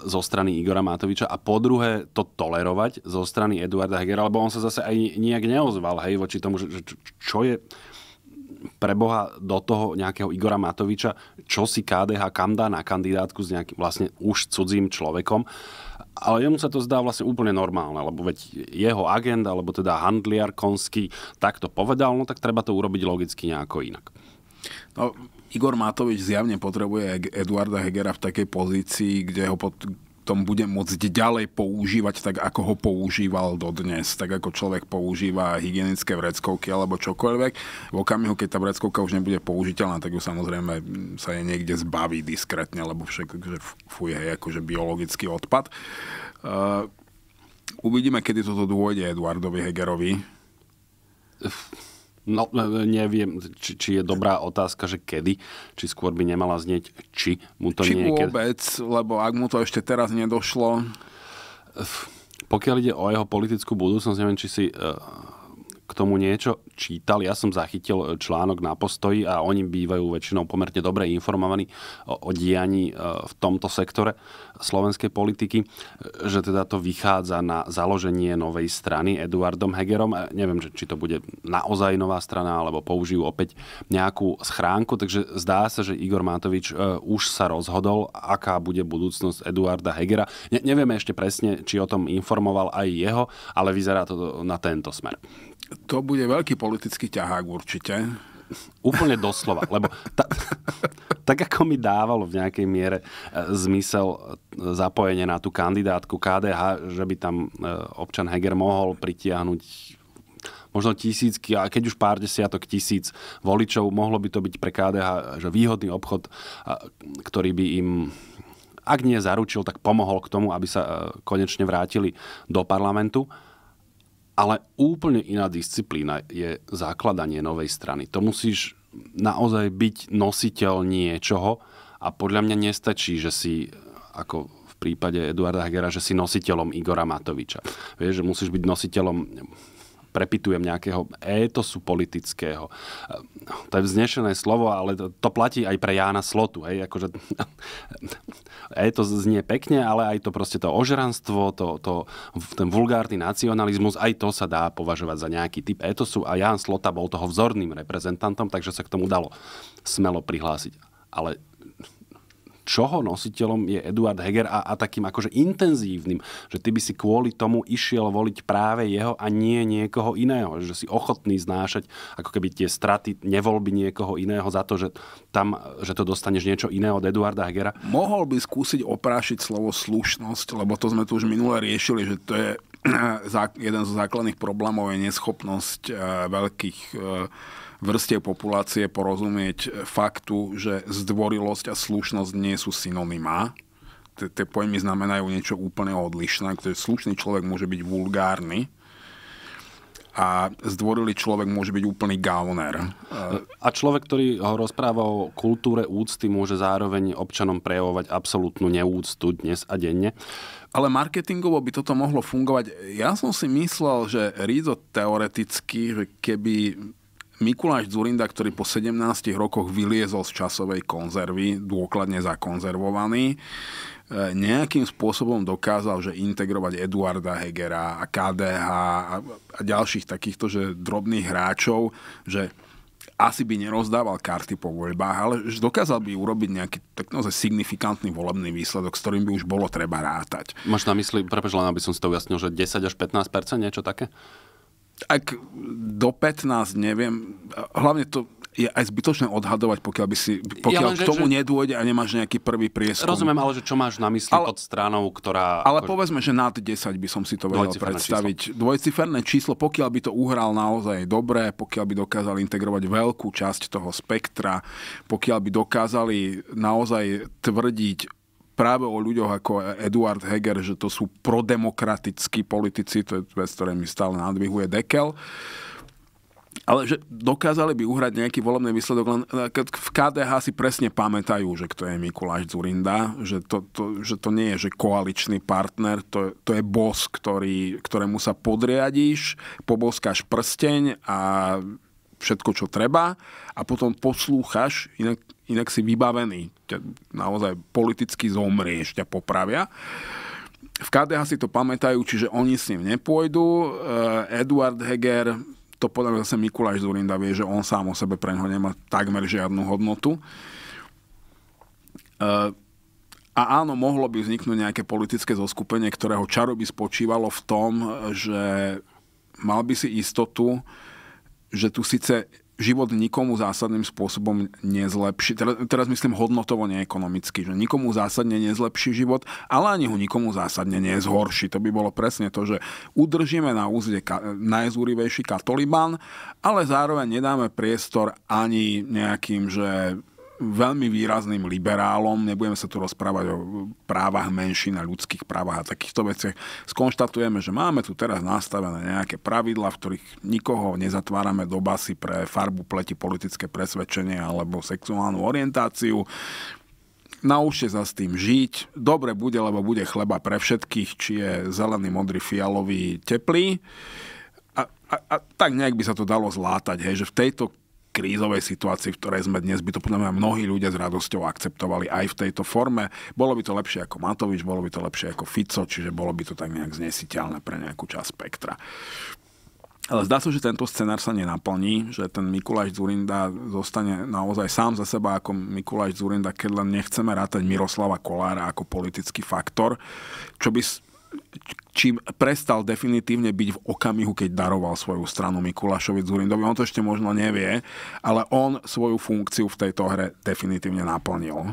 zo strany Igora Matoviča a po druhé to tolerovať zo strany Eduarda Hegera, lebo on sa zase aj nejak neozval, hej, voči tomu, že, čo je pre Boha do toho nejakého Igora Matoviča, čo si KDH kam dá na kandidátku s nejakým vlastne už cudzím človekom. Uh, ale jemu sa to zdá vlastne úplne normálne, lebo veď jeho agent, alebo teda handliar konský takto povedal, no tak treba to urobiť logicky nejako inak. No, Igor Matovič zjavne potrebuje Eduarda Hegera v takej pozícii, kde ho pod, tom bude môcť ďalej používať tak, ako ho používal dodnes. Tak, ako človek používa hygienické vreckovky alebo čokoľvek. V okamihu, keď tá vreckovka už nebude použiteľná, tak ju samozrejme mm, sa je niekde zbaví diskrétne, lebo však že fuj, hej, akože biologický odpad. Uh, uvidíme, kedy toto dôjde Eduardovi Hegerovi. No, e, neviem, či, či je dobrá otázka, že kedy, či skôr by nemala znieť, či mu to či niekedy... Či vôbec, lebo ak mu to ešte teraz nedošlo... Pokiaľ ide o jeho politickú budúcnosť, neviem, či si e, k tomu niečo čítal. Ja som zachytil eh, článok na postoji a oni bývajú väčšinou pomerne dobre informovaní o, o dianí eh, v tomto sektore slovenskej politiky, eh, že teda to vychádza na založenie novej strany Eduardom Hegerom. Neviem, či to bude naozaj nová strana, alebo použijú opäť nejakú schránku. Takže zdá sa, že Igor Matovič už sa rozhodol, aká bude budúcnosť Eduarda Hegera. Ne, nevieme ešte presne, či o tom informoval aj jeho, ale vyzerá to na tento smer. To bude veľký politický ťahák určite. Úplne doslova, lebo ta, tak ako mi dávalo v nejakej miere e, zmysel e, zapojenie na tú kandidátku KDH, že by tam e, občan Heger mohol pritiahnuť možno tisícky, a keď už pár desiatok tisíc voličov, mohlo by to byť pre KDH že výhodný obchod, ktorý by im ak nie zaručil, tak pomohol k tomu, aby sa konečne vrátili do parlamentu. Ale úplne iná disciplína je základanie novej strany. To musíš naozaj byť nositeľ niečoho a podľa mňa nestačí, že si ako v prípade Eduarda Hegera, že si nositeľom Igora Matoviča. Vieš, že musíš byť nositeľom prepitujem nejakého étosu politického. Eh, to je vznešené slovo, ale to, to platí aj pre Jána Slotu. Hej? Akože, étos znie pekne, ale aj to proste to ožranstvo, to, to, ten vulgárny nacionalizmus, aj to sa dá považovať za nejaký typ étosu a Ján Slota bol toho vzorným reprezentantom, takže sa k tomu dalo smelo prihlásiť. Ale čoho nositeľom je Eduard Heger a, a takým akože intenzívnym, že ty by si kvôli tomu išiel voliť práve jeho a nie niekoho iného, že si ochotný znášať ako keby tie straty nevolby niekoho iného za to, že tam, že to dostaneš niečo iné od Eduarda Hegera. Mohol by skúsiť oprášiť slovo slušnosť, lebo to sme tu už minule riešili, že to je jeden zo základných problémov je neschopnosť eh, veľkých eh, vrste populácie porozumieť faktu, že zdvorilosť a slušnosť nie sú synonymá. Tie pojmy znamenajú niečo úplne odlišné, ktorý slušný človek môže byť vulgárny, a zdvorilý človek môže byť úplný gauner. A človek, ktorý ho rozpráva o kultúre úcty, môže zároveň občanom prejavovať absolútnu neúctu dnes a denne. Ale marketingovo by toto mohlo fungovať. Ja som si myslel, že Rizo teoreticky, keby Mikuláš Zurinda, ktorý po 17 rokoch vyliezol z časovej konzervy, dôkladne zakonzervovaný, e, nejakým spôsobom dokázal, že integrovať Eduarda Hegera a KDH a, a ďalších takýchto že drobných hráčov, že asi by nerozdával karty po voľbách, ale že dokázal by urobiť nejaký tak naozaj signifikantný volebný výsledok, s ktorým by už bolo treba rátať. Máš na mysli, prepáč len, aby som si to ujasnil, že 10 až 15 niečo také? ak do 15, neviem, hlavne to je aj zbytočné odhadovať, pokiaľ, by si, pokiaľ ja len, k tomu že, nedôjde a nemáš nejaký prvý prieskum. Rozumiem, ale že čo máš na mysli ale, pod stranou, ktorá... Ale ako... povedzme, že nad 10 by som si to vedel predstaviť. Číslo. Dvojciferné číslo, pokiaľ by to uhral naozaj dobre, pokiaľ by dokázali integrovať veľkú časť toho spektra, pokiaľ by dokázali naozaj tvrdiť práve o ľuďoch ako Eduard Heger, že to sú prodemokratickí politici, to je vec, ktoré mi stále nadvihuje Dekel. Ale že dokázali by uhrať nejaký volebný výsledok, len eh, v KDH si presne pamätajú, že kto je Mikuláš Zurinda, že to, to, že to nie je že koaličný partner, to, to je bos, ktorý, ktorému sa podriadíš, poboskáš prsteň a všetko, čo treba a potom poslúchaš. Inak inak si vybavený. Ťa naozaj politicky zomrieš, ťa popravia. V KDH si to pamätajú, čiže oni s ním nepôjdu. Eh, Eduard Heger, to podľa mňa zase Mikuláš Zurinda vie, že on sám o sebe pre neho nemá takmer žiadnu hodnotu. Eh, a áno, mohlo by vzniknúť nejaké politické zoskupenie, ktorého čaro by spočívalo v tom, že mal by si istotu, že tu síce život nikomu zásadným spôsobom nezlepší. Teda, teraz, myslím hodnotovo neekonomicky, že nikomu zásadne nezlepší život, ale ani ho nikomu zásadne nezhorší. To by bolo presne to, že udržíme na úzde najzúrivejší katolibán, ale zároveň nedáme priestor ani nejakým, že veľmi výrazným liberálom, nebudeme sa tu rozprávať o právach menšín a ľudských právach a takýchto veciach, skonštatujeme, že máme tu teraz nastavené nejaké pravidla, v ktorých nikoho nezatvárame do basy pre farbu pleti, politické presvedčenie alebo sexuálnu orientáciu. Naučte sa s tým žiť. Dobre bude, lebo bude chleba pre všetkých, či je zelený, modrý, fialový, teplý. A, a, a tak nejak by sa to dalo zlátať, hej, že v tejto krízovej situácii, v ktorej sme dnes, by to podľa mňa mnohí ľudia s radosťou akceptovali aj v tejto forme. Bolo by to lepšie ako Matovič, bolo by to lepšie ako Fico, čiže bolo by to tak nejak znesiteľné pre nejakú časť spektra. Ale zdá sa, so, že tento scenár sa nenaplní, že ten Mikuláš Zurinda zostane naozaj sám za seba ako Mikuláš Zurinda, keď len nechceme rátať Miroslava Kolára ako politický faktor, čo by čím prestal definitívne byť v okamihu, keď daroval svoju stranu Mikulášovi Zurindovi. On to ešte možno nevie, ale on svoju funkciu v tejto hre definitívne naplnil.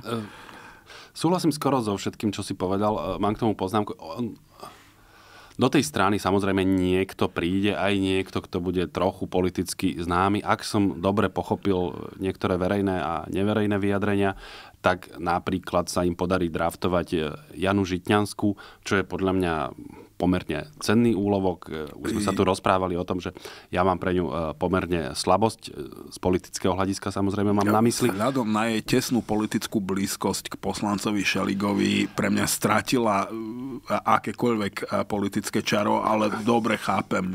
Súhlasím skoro so všetkým, čo si povedal. Mám k tomu poznámku. On, do tej strany samozrejme niekto príde, aj niekto, kto bude trochu politicky známy. Ak som dobre pochopil niektoré verejné a neverejné vyjadrenia, tak napríklad sa im podarí draftovať Janu Žitňanskú, čo je podľa mňa pomerne cenný úlovok. E, už sme sa tu rozprávali o tom, že ja mám pre ňu e, pomerne slabosť. E, z politického hľadiska samozrejme mám ja, na mysli. Vzhľadom na jej tesnú politickú blízkosť k poslancovi Šeligovi pre mňa stratila akékoľvek politické čaro, ale dobre chápem,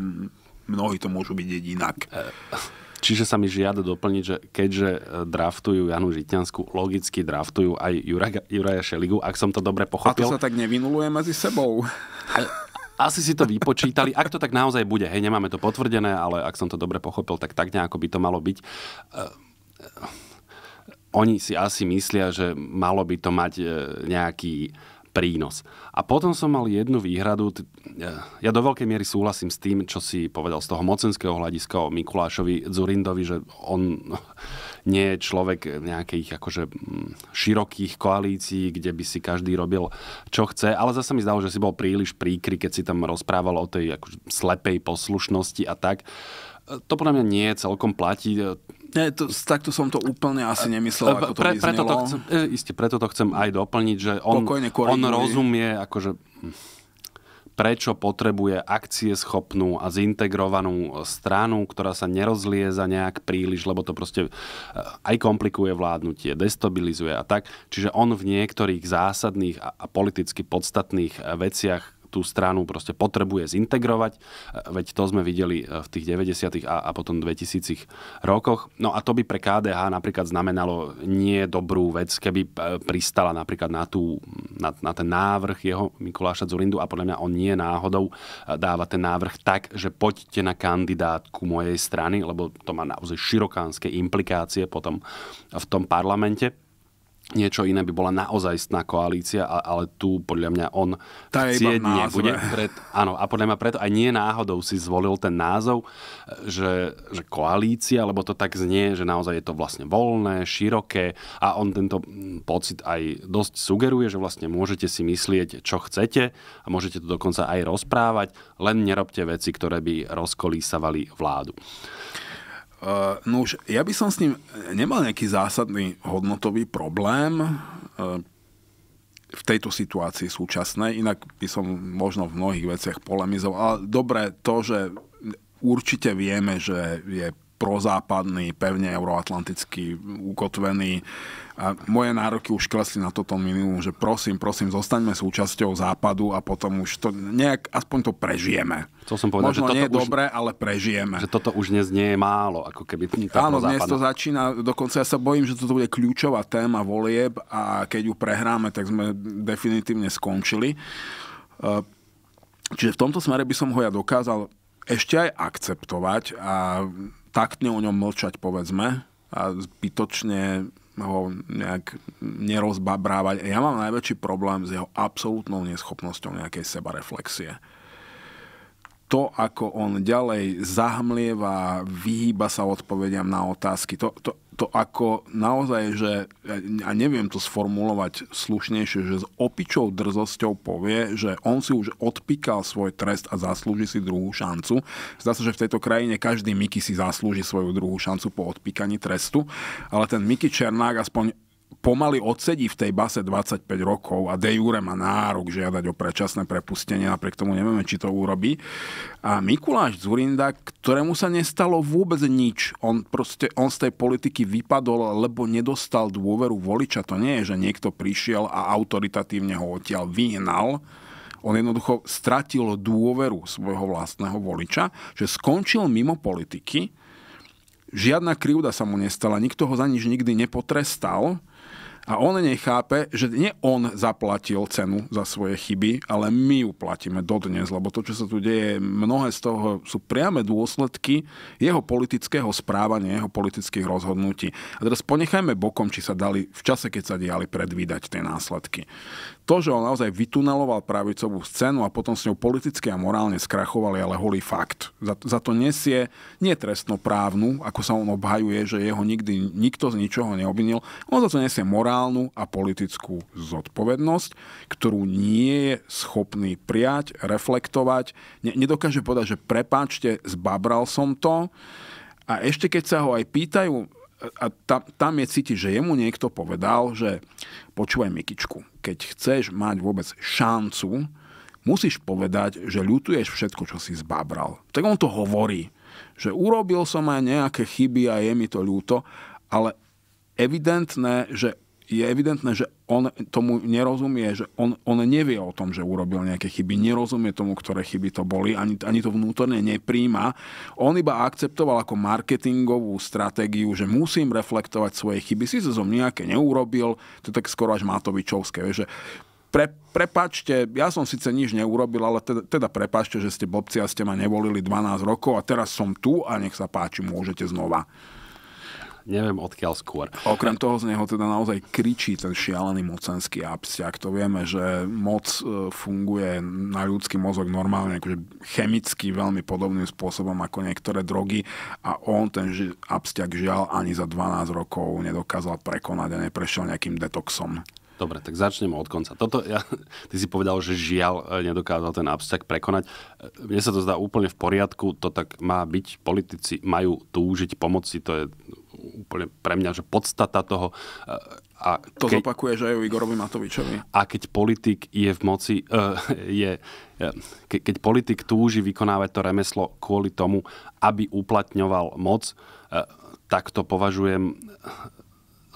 mnohí to môžu byť inak. Čiže sa mi žiada doplniť, že keďže draftujú Janu Žitňanskú, logicky draftujú aj Juraja Šeligu, ak som to dobre pochopil. A to sa tak nevinuluje medzi sebou asi si to vypočítali, ak to tak naozaj bude. Hej, nemáme to potvrdené, ale ak som to dobre pochopil, tak tak nejako by to malo byť. Eh, oni si asi myslia, že malo by to mať eh, nejaký prínos. A potom som mal jednu výhradu. Eh, ja do veľkej miery súhlasím s tým, čo si povedal z toho mocenského hľadiska o Mikulášovi Zurindovi, že on nie je človek nejakých akože mm, širokých koalícií, kde by si každý robil čo chce, ale zase mi zdalo, že si bol príliš príkry, keď si tam rozprával o tej akože slepej poslušnosti a tak. To podľa mňa nie celkom platí. Nie, to, takto som to úplne asi nemyslel, ako to Pre, preto to chcem, e, Isté, preto to chcem aj doplniť, že on, on rozumie akože hm, prečo potrebuje akcieschopnú a zintegrovanú stranu, ktorá sa nerozlieza nejak príliš, lebo to proste e, aj komplikuje vládnutie, destabilizuje a tak. Čiže on v niektorých zásadných a politicky podstatných e, veciach tú stranu proste potrebuje zintegrovať, e, veď to sme videli e, v tých 90. a, a potom 2000. rokoch. No a to by pre KDH napríklad znamenalo nie dobrú vec, keby e, pristala napríklad na, tú, na, na ten návrh jeho Mikuláša Zulindu a podľa mňa on nie náhodou dáva ten návrh tak, že poďte na kandidátku mojej strany, lebo to má naozaj širokánske implikácie potom v tom parlamente niečo iné by bola naozajstná koalícia, ale tu podľa mňa on tá chcieť nebude. Pred, áno, a podľa mňa preto aj nie náhodou si zvolil ten názov, že, že koalícia, lebo to tak znie, že naozaj je to vlastne voľné, široké a on tento pocit aj dosť sugeruje, že vlastne môžete si myslieť, čo chcete a môžete to dokonca aj rozprávať, len nerobte veci, ktoré by rozkolísavali vládu. Uh, no už ja by som s ním nemal nejaký zásadný hodnotový problém uh, v tejto situácii súčasnej, inak by som možno v mnohých veciach polemizoval, ale dobre to, že určite vieme, že je prozápadný, pevne euroatlantický, ukotvený. A moje nároky už klesli na toto minimum, že prosím, prosím, zostaňme súčasťou západu a potom už to nejak, aspoň to prežijeme. To som povedal, Možno že toto nie je už, dobré, ale prežijeme. Že toto už dnes nie je málo, ako keby tá Áno, dnes to začína, dokonca ja sa bojím, že toto bude kľúčová téma volieb a keď ju prehráme, tak sme definitívne skončili. E, čiže v tomto smere by som ho ja dokázal ešte aj akceptovať a taktne o ňom mlčať, povedzme, a zbytočne ho nejak nerozbabrávať. Ja mám najväčší problém s jeho absolútnou neschopnosťou nejakej sebareflexie. To, ako on ďalej zahmlieva, vyhýba sa odpovediam na otázky, to, to to ako naozaj, že, a neviem to sformulovať slušnejšie, že s opičou drzosťou povie, že on si už odpíkal svoj trest a zaslúži si druhú šancu. Zdá sa, že v tejto krajine každý Miky si zaslúži svoju druhú šancu po odpíkaní trestu, ale ten Miky Černák aspoň pomaly odsedí v tej base 25 rokov a de jure má nárok žiadať o predčasné prepustenie, napriek tomu nevieme, či to urobí. A Mikuláš Zurinda, ktorému sa nestalo vôbec nič, on, proste, on z tej politiky vypadol, lebo nedostal dôveru voliča. To nie je, že niekto prišiel a autoritatívne ho odtiaľ vyhnal, on jednoducho stratil dôveru svojho vlastného voliča, že skončil mimo politiky, žiadna krivda sa mu nestala, nikto ho za nič nikdy nepotrestal, a on nechápe, že nie on zaplatil cenu za svoje chyby, ale my ju platíme dodnes, lebo to, čo sa tu deje, mnohé z toho sú priame dôsledky jeho politického správania, jeho politických rozhodnutí. A teraz ponechajme bokom, či sa dali v čase, keď sa diali predvídať tie následky. To, že on naozaj vytuneloval pravicovú scénu a potom s ňou politicky a morálne skrachoval, je ale holý fakt. Za, za to nesie netrestnoprávnu, ako sa on obhajuje, že jeho nikdy nikto z ničoho neobvinil. On za to nesie morálnu a politickú zodpovednosť, ktorú nie je schopný prijať, reflektovať. Ne, nedokáže povedať, že prepáčte, zbabral som to. A ešte keď sa ho aj pýtajú, a tam, tam je cítiť, že jemu niekto povedal, že počúvaj Mikičku, keď chceš mať vôbec šancu, musíš povedať, že ľutuješ všetko, čo si zbábral. Tak on to hovorí, že urobil som aj nejaké chyby a je mi to ľúto, ale evidentné, že je evidentné, že on tomu nerozumie, že on, on nevie o tom, že urobil nejaké chyby, nerozumie tomu, ktoré chyby to boli, ani, ani to vnútorne nepríjma. On iba akceptoval ako marketingovú stratégiu, že musím reflektovať svoje chyby, si som nejaké neurobil, to je tak skoro až Matovičovské, že pre, prepačte, ja som síce nič neurobil, ale teda, teda prepačte, že ste blbci a ste ma nevolili 12 rokov a teraz som tu a nech sa páči, môžete znova neviem odkiaľ skôr. Okrem toho z neho teda naozaj kričí ten šialený mocenský abstiak. To vieme, že moc e, funguje na ľudský mozog normálne, akože chemicky veľmi podobným spôsobom ako niektoré drogy a on ten ži- abstiak žiaľ ani za 12 rokov nedokázal prekonať a neprešiel nejakým detoxom. Dobre, tak začneme od konca. Toto, ja, ty si povedal, že žiaľ e, nedokázal ten abstak prekonať. E, mne sa to zdá úplne v poriadku, to tak má byť. Politici majú túžiť pomoci, to je úplne pre mňa, že podstata toho. Eh, a to ke... že aj o Igorovi Matovičovi. A keď politik je v moci, uh, je, eh, ke, keď politik túži vykonávať to remeslo kvôli tomu, aby uplatňoval moc, uh, tak to považujem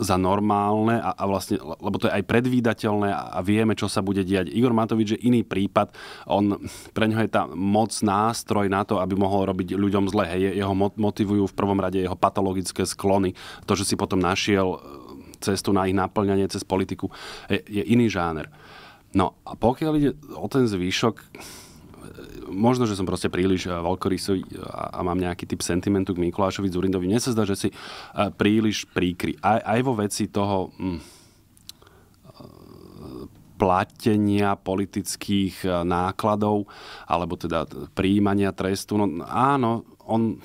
za normálne a, a vlastne, lebo to je aj predvídateľné a, a vieme, čo sa bude diať. Igor Matovič je iný prípad, on, pre ňo je tá moc nástroj na to, aby mohol robiť ľuďom zle. Hej, jeho motivujú v prvom rade jeho patologické sklony. To, že si potom našiel e, cestu na ich naplňanie cez politiku, je, je iný žáner. No a pokiaľ ide o ten zvyšok, možno, že som proste príliš eh, veľkorysový eh, a, mám nejaký typ sentimentu k Mikulášovi Zurindovi. Mne sa zdá, že si eh, príliš príkry. Aj, aj vo veci toho... Hm, platenia politických nákladov, alebo teda príjmania trestu. No áno, on...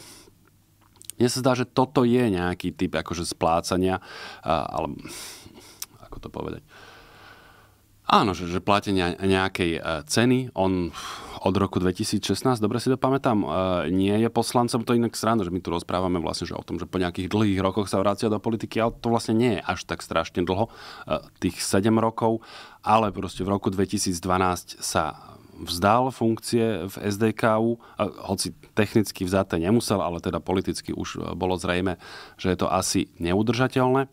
Mne sa zdá, že toto je nejaký typ akože splácania, ale ako to povedať, Áno, že, že platenia nejakej e, ceny, on od roku 2016, dobre si to pamätám, e, nie je poslancom, to inak sranda, že my tu rozprávame vlastne že o tom, že po nejakých dlhých rokoch sa vracia do politiky, ale to vlastne nie je až tak strašne dlho, e, tých 7 rokov, ale proste v roku 2012 sa vzdal funkcie v SDKU, hoci technicky vzaté nemusel, ale teda politicky už bolo zrejme, že je to asi neudržateľné.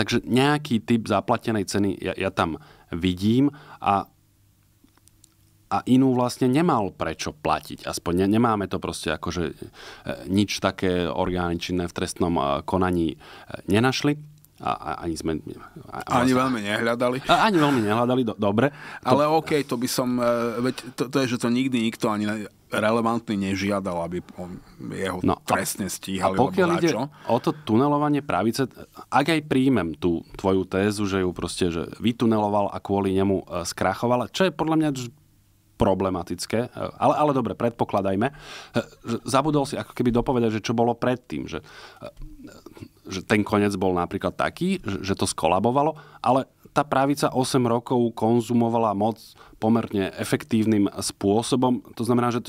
Takže nejaký typ zaplatenej ceny ja, ja tam vidím a a inú vlastne nemal prečo platiť. Aspoň ne, nemáme to proste akože e, nič také orgány činné v trestnom e, konaní e, nenašli. A, a, ani sme... A, ani vlastne, veľmi nehľadali. A, ani veľmi nehľadali, do, dobre. Ale OK, to by som... Veď to, to je, že to nikdy nikto ani relevantný nežiadal, aby jeho no, trestne stíhali. A pokiaľ ide čo? o to tunelovanie pravice, ak aj príjmem tú tvoju tézu, že ju proste že vytuneloval a kvôli nemu e, skrachoval, čo je podľa mňa problematické, e, ale, ale dobre, predpokladajme, e, zabudol si ako keby dopovedať, že čo bolo predtým, že, že ten koniec bol napríklad taký, že to skolabovalo, ale tá pravica 8 rokov konzumovala moc pomerne efektívnym spôsobom. To znamená, že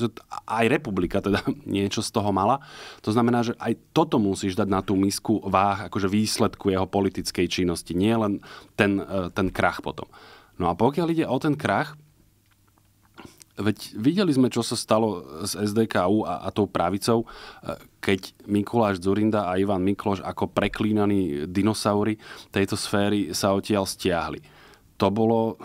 aj republika teda niečo z toho mala. To znamená, že aj toto musíš dať na tú misku váh akože výsledku jeho politickej činnosti. Nie len ten, eh, ten krach potom. No a pokiaľ ide o ten krach, Veď videli sme, čo sa stalo s SDKU a, a tou pravicou, e, keď Mikuláš Zurinda a Ivan Mikloš ako preklínaní dinosaury tejto sféry sa odtiaľ stiahli. To bolo...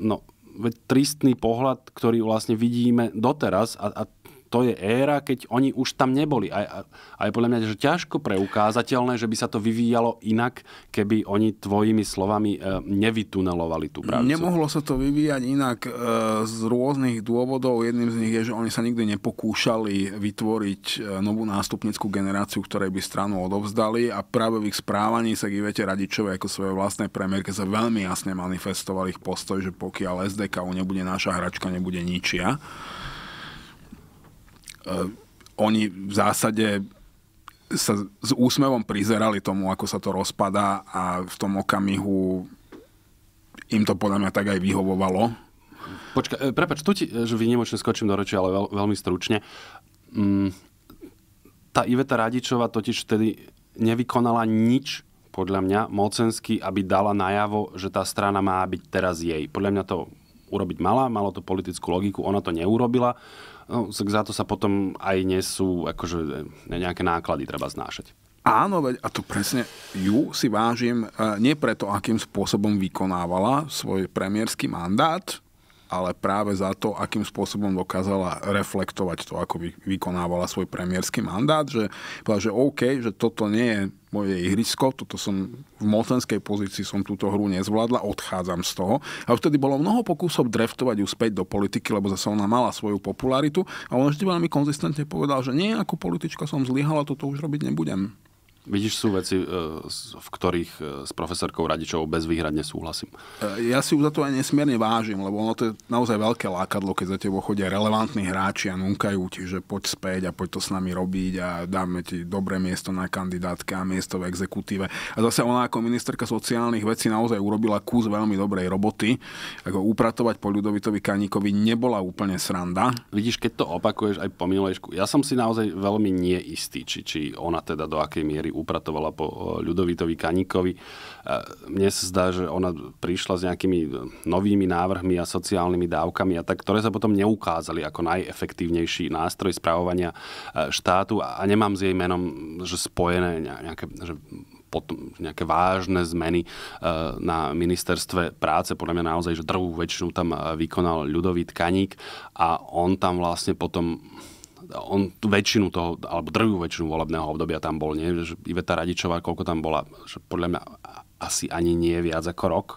No, veď tristný pohľad, ktorý vlastne vidíme doteraz a, a to je éra, keď oni už tam neboli. A, a, a je podľa mňa že ťažko preukázateľné, že by sa to vyvíjalo inak, keby oni tvojimi slovami e, nevytunelovali tú prácu. Nemohlo sa to vyvíjať inak e, z rôznych dôvodov. Jedným z nich je, že oni sa nikdy nepokúšali vytvoriť e, novú nástupnickú generáciu, ktorej by stranu odovzdali a práve v ich správaní sa Givete Radičovej ako svoje vlastné premiérke sa veľmi jasne manifestoval ich postoj, že pokiaľ SDK nebude naša hračka, nebude ničia. Eh, oni v zásade sa s úsmevom prizerali tomu, ako sa to rozpadá a v tom okamihu im to podľa mňa tak aj vyhovovalo. Počkaj, eh, prepač, tu ti, eh, že vynimočne skočím do reči, ale veľ, veľmi stručne. Mm, tá Iveta Radičová totiž vtedy nevykonala nič, podľa mňa, mocensky, aby dala najavo, že tá strana má byť teraz jej. Podľa mňa to urobiť mala, malo to politickú logiku, ona to neurobila No, za to sa potom aj nesú akože e, nejaké náklady treba znášať. Áno, veď a to presne ju si vážim e, nie preto, akým spôsobom vykonávala svoj premiérsky mandát, ale práve za to, akým spôsobom dokázala reflektovať to, ako vykonávala svoj premiérsky mandát, že, že OK, že toto nie je moje ihrisko, toto som v mocenskej pozícii som túto hru nezvládla, odchádzam z toho. A už vtedy bolo mnoho pokusov draftovať ju späť do politiky, lebo zase ona mala svoju popularitu a on vždy veľmi konzistentne povedal, že nie, ako politička som zlyhala, toto už robiť nebudem. Vidíš, sú veci, e, v ktorých e, s profesorkou Radičovou bezvýhradne súhlasím. E, ja si ju za to aj nesmierne vážim, lebo ono to je naozaj veľké lákadlo, keď za tebou chodia relevantní hráči a núkajú ti, že poď späť a poď to s nami robiť a dáme ti dobré miesto na kandidátke a miesto v exekutíve. A zase ona ako ministerka sociálnych vecí naozaj urobila kus veľmi dobrej roboty. Ako upratovať po Ľudovitovi Kaníkovi nebola úplne sranda. Vidíš, keď to opakuješ aj po Milešku, ja som si naozaj veľmi neistý, či, či ona teda do akej miery upratovala po eh, Ľudovitovi Kaníkovi. Eh, mne sa zdá, že ona prišla s nejakými eh, novými návrhmi a sociálnymi dávkami, a tak, ktoré sa potom neukázali ako najefektívnejší nástroj správovania štátu a nemám s jej menom hm, že spojené nejaké že potom nejaké vážne zmeny na ministerstve práce. Podľa mňa naozaj, že drvú väčšinu tam vykonal ľudový tkaník a on tam vlastne potom on tú väčšinu toho, alebo drvú väčšinu volebného obdobia tam bol, nie? Že Iveta Radičová, koľko tam bola, že podľa mňa asi ani nie viac ako rok.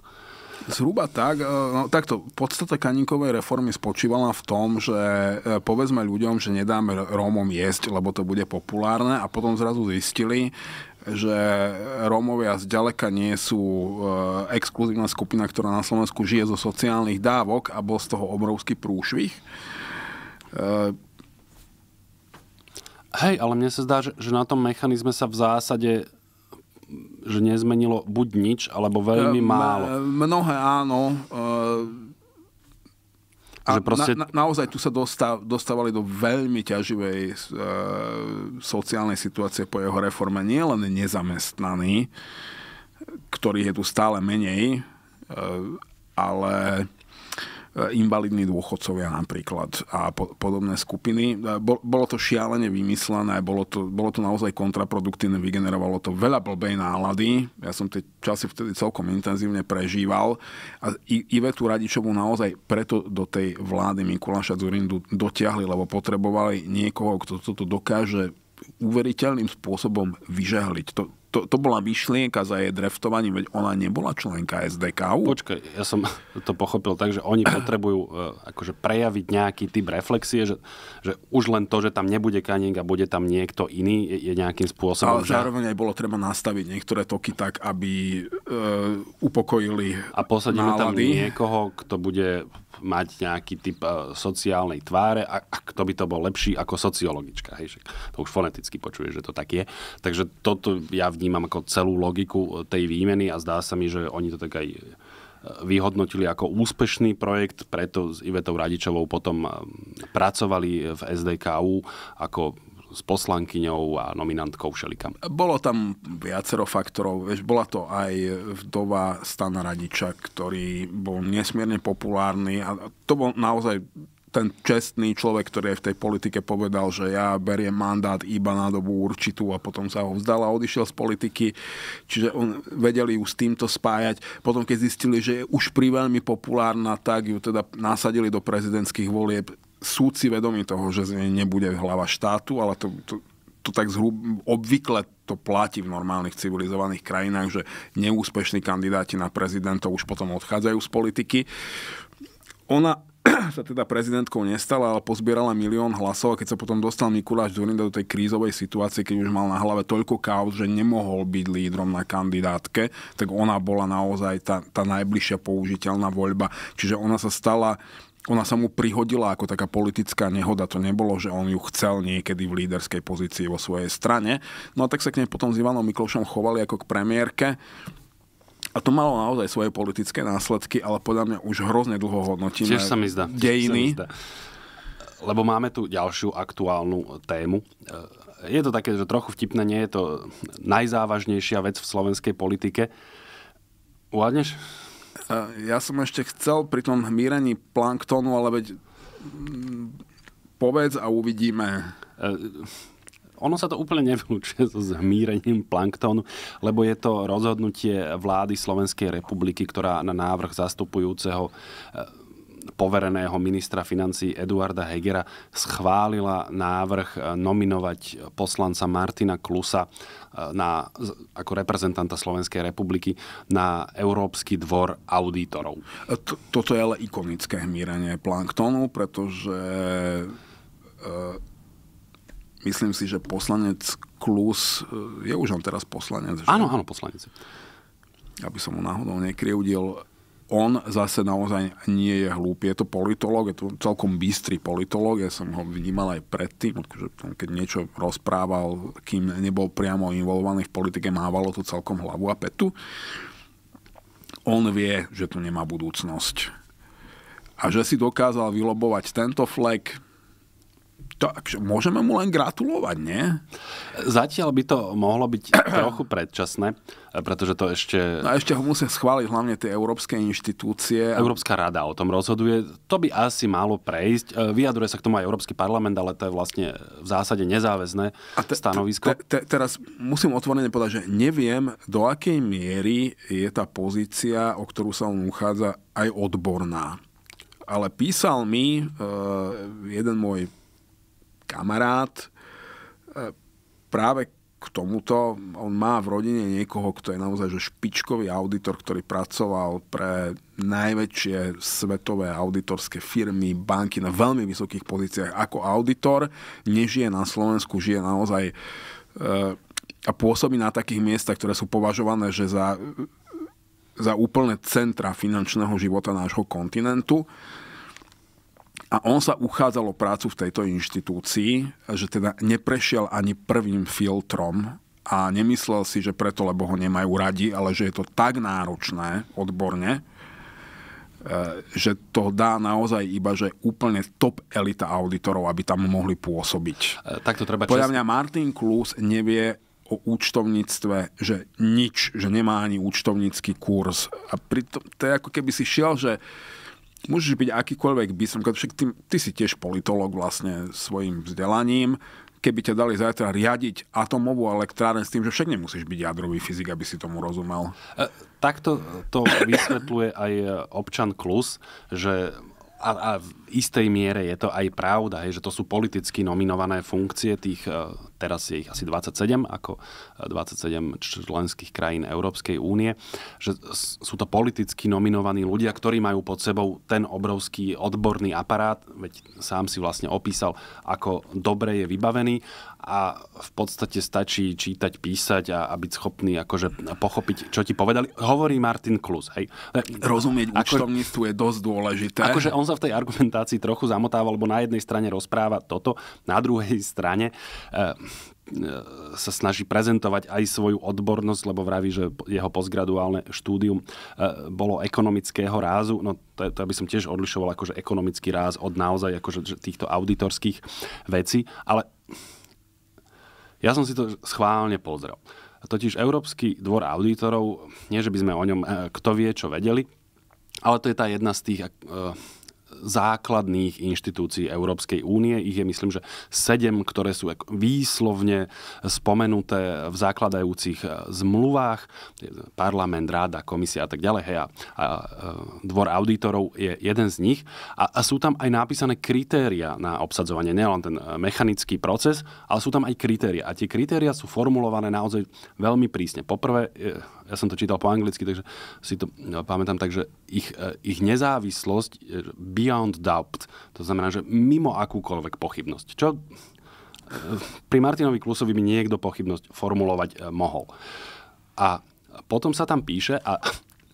Zhruba tak. E, no, takto, podstata kaninkovej reformy spočívala v tom, že e, povedzme ľuďom, že nedáme Rómom jesť, lebo to bude populárne a potom zrazu zistili, že Rómovia zďaleka nie sú e, exkluzívna skupina, ktorá na Slovensku žije zo sociálnych dávok a bol z toho obrovský prúšvih. Hej, ale mne sa zdá, že, že na tom mechanizme sa v zásade že nezmenilo buď nič, alebo veľmi málo. E, mnohé áno. E, a že proste... na, na, naozaj tu sa dostav, dostávali do veľmi ťaživej e, sociálnej situácie po jeho reforme. Nie len nezamestnaní, ktorých je tu stále menej, e, ale E, invalidní dôchodcovia napríklad a po, podobné skupiny. E, bolo to šialene vymyslené, bolo to, bolo to naozaj kontraproduktívne, vygenerovalo to veľa blbej nálady. Ja som tie časy vtedy celkom intenzívne prežíval a Ivetu Radičovu naozaj preto do tej vlády Mikuláša Zurindu dotiahli, lebo potrebovali niekoho, kto toto dokáže uveriteľným spôsobom vyžehliť. To, to, to bola myšlienka za jej dreftovaním, veď ona nebola členka SDKU. Počkaj, ja som to pochopil tak, že oni potrebujú e, akože prejaviť nejaký typ reflexie, že, že už len to, že tam nebude Kaning a bude tam niekto iný, je, je nejakým spôsobom. Ale zároveň že... aj bolo treba nastaviť niektoré toky tak, aby E, upokojili A posadíme nálady. tam niekoho, kto bude mať nejaký typ e, sociálnej tváre a, a kto by to bol lepší ako sociologička. Hej, že to už foneticky počuje, že to tak je. Takže toto ja vnímam ako celú logiku e, tej výmeny a zdá sa mi, že oni to tak aj vyhodnotili ako úspešný projekt, preto s Ivetou Radičovou potom pracovali v SDKU ako s poslankyňou a nominantkou všelikam? Bolo tam viacero faktorov. Vieš, bola to aj vdova Stana Radiča, ktorý bol nesmierne populárny a to bol naozaj ten čestný človek, ktorý aj v tej politike povedal, že ja beriem mandát iba na dobu určitú a potom sa ho vzdala a odišiel z politiky. Čiže on vedeli ju s týmto spájať. Potom, keď zistili, že je už pri veľmi populárna, tak ju teda nasadili do prezidentských volieb súd si vedomí toho, že z nej nebude hlava štátu, ale to, to, to tak zhrub, obvykle to platí v normálnych civilizovaných krajinách, že neúspešní kandidáti na prezidentov už potom odchádzajú z politiky. Ona sa teda prezidentkou nestala, ale pozbierala milión hlasov a keď sa potom dostal Mikuláš Zurinda do tej krízovej situácie, keď už mal na hlave toľko kauz, že nemohol byť lídrom na kandidátke, tak ona bola naozaj tá, tá najbližšia použiteľná voľba. Čiže ona sa stala ona sa mu prihodila ako taká politická nehoda. To nebolo, že on ju chcel niekedy v líderskej pozícii vo svojej strane. No a tak sa k nej potom s Ivanom Miklošom chovali ako k premiérke. A to malo naozaj svoje politické následky, ale podľa mňa už hrozne dlho hodnotíme Tiež sa mi zdá. dejiny. Sa mi zdá. Lebo máme tu ďalšiu aktuálnu tému. E, je to také, že trochu vtipné, nie je to najzávažnejšia vec v slovenskej politike. Uvádneš? Ja som ešte chcel pri tom míraní planktonu, ale veď mm, povedz a uvidíme. E, ono sa to úplne nevylúčuje so zmírením planktónu, lebo je to rozhodnutie vlády Slovenskej republiky, ktorá na návrh zastupujúceho e, povereného ministra financí Eduarda Hegera schválila návrh e, nominovať poslanca Martina Klusa e, na, ako reprezentanta Slovenskej republiky na Európsky dvor auditorov. E, toto je ale ikonické míranie planktonu, pretože e, myslím si, že poslanec Klus, je už on teraz poslanec. Áno, áno, poslanec. Aby som mu náhodou nekryudil, on zase naozaj nie je hlúpy. Je to politológ, je to celkom bystrý politológ, ja som ho vnímal aj predtým, že keď niečo rozprával, kým nebol priamo involvovaný v politike, mávalo to celkom hlavu a petu. On vie, že tu nemá budúcnosť. A že si dokázal vylobovať tento flek, to, akože môžeme mu len gratulovať, nie? Zatiaľ by to mohlo byť trochu predčasné, pretože to ešte... No a ešte ho musia schváliť hlavne tie európske inštitúcie. Európska rada o tom rozhoduje. To by asi malo prejsť. E, vyjadruje sa k tomu aj Európsky parlament, ale to je vlastne v zásade nezáväzné a te, stanovisko. Te, te, teraz musím otvorene povedať, že neviem, do akej miery je tá pozícia, o ktorú sa on uchádza, aj odborná ale písal mi e, jeden môj kamarát. E, práve k tomuto on má v rodine niekoho, kto je naozaj že špičkový auditor, ktorý pracoval pre najväčšie svetové auditorské firmy, banky na veľmi vysokých pozíciách ako auditor. Nežije na Slovensku, žije naozaj e, a pôsobí na takých miestach, ktoré sú považované že za, za úplne centra finančného života nášho kontinentu. A on sa uchádzal o prácu v tejto inštitúcii, že teda neprešiel ani prvým filtrom a nemyslel si, že preto, lebo ho nemajú radi, ale že je to tak náročné odborne, e, že to dá naozaj iba, že úplne top elita auditorov, aby tam mohli pôsobiť. E, tak to treba Podľa čas... mňa Martin Klus nevie o účtovníctve, že nič, že nemá ani účtovnícky kurz. A pritom to je ako keby si šiel, že môžeš byť akýkoľvek by som, však ty, ty si tiež politolog vlastne svojim vzdelaním, keby ťa dali zajtra riadiť atomovú elektráreň s tým, že však nemusíš byť jadrový fyzik, aby si tomu rozumel. E, takto to vysvetľuje aj občan Klus, že a, a v istej miere je to aj pravda, hej, že to sú politicky nominované funkcie tých, e, teraz je ich asi 27, ako 27 e, členských krajín Európskej únie, že sú to politicky nominovaní ľudia, ktorí majú pod sebou ten obrovský odborný aparát, veď sám si vlastne opísal, ako dobre je vybavený a v podstate stačí čítať, písať a, a byť schopný akože pochopiť, čo ti povedali. Hovorí Martin Klus. Hej. Rozumieť ako, účtovníctvu je dosť dôležité. Akože on sa v tej argumentácii trochu zamotával, lebo na jednej strane rozpráva toto, na druhej strane e, e sa snaží prezentovať aj svoju odbornosť, lebo vraví, že jeho postgraduálne štúdium e, bolo ekonomického rázu. No to, to by som tiež odlišoval akože ekonomický ráz od naozaj akože týchto auditorských vecí. Ale ja som si to schválne pozrel. Totiž Európsky dvor auditorov, nie že by sme o ňom e, kto vie, čo vedeli, ale to je tá jedna z tých e, základných inštitúcií Európskej únie. Ich je, myslím, že sedem, ktoré sú výslovne spomenuté v zakladajúcich e, zmluvách. Parlament, ráda, komisia a tak ďalej. Hej, a, a e, dvor auditorov je jeden z nich. A, a sú tam aj napísané kritéria na obsadzovanie, nielen ten e, mechanický proces, ale sú tam aj kritéria. A tie kritéria sú formulované naozaj veľmi prísne. Poprvé, ja som to čítal po anglicky, takže si to pamätám tak, že ich, e, ich nezávislosť e, beyond doubt, to znamená, že mimo akúkoľvek pochybnosť, čo e, pri Martinovi Klusovi by niekto pochybnosť formulovať mohol. A potom sa tam píše, a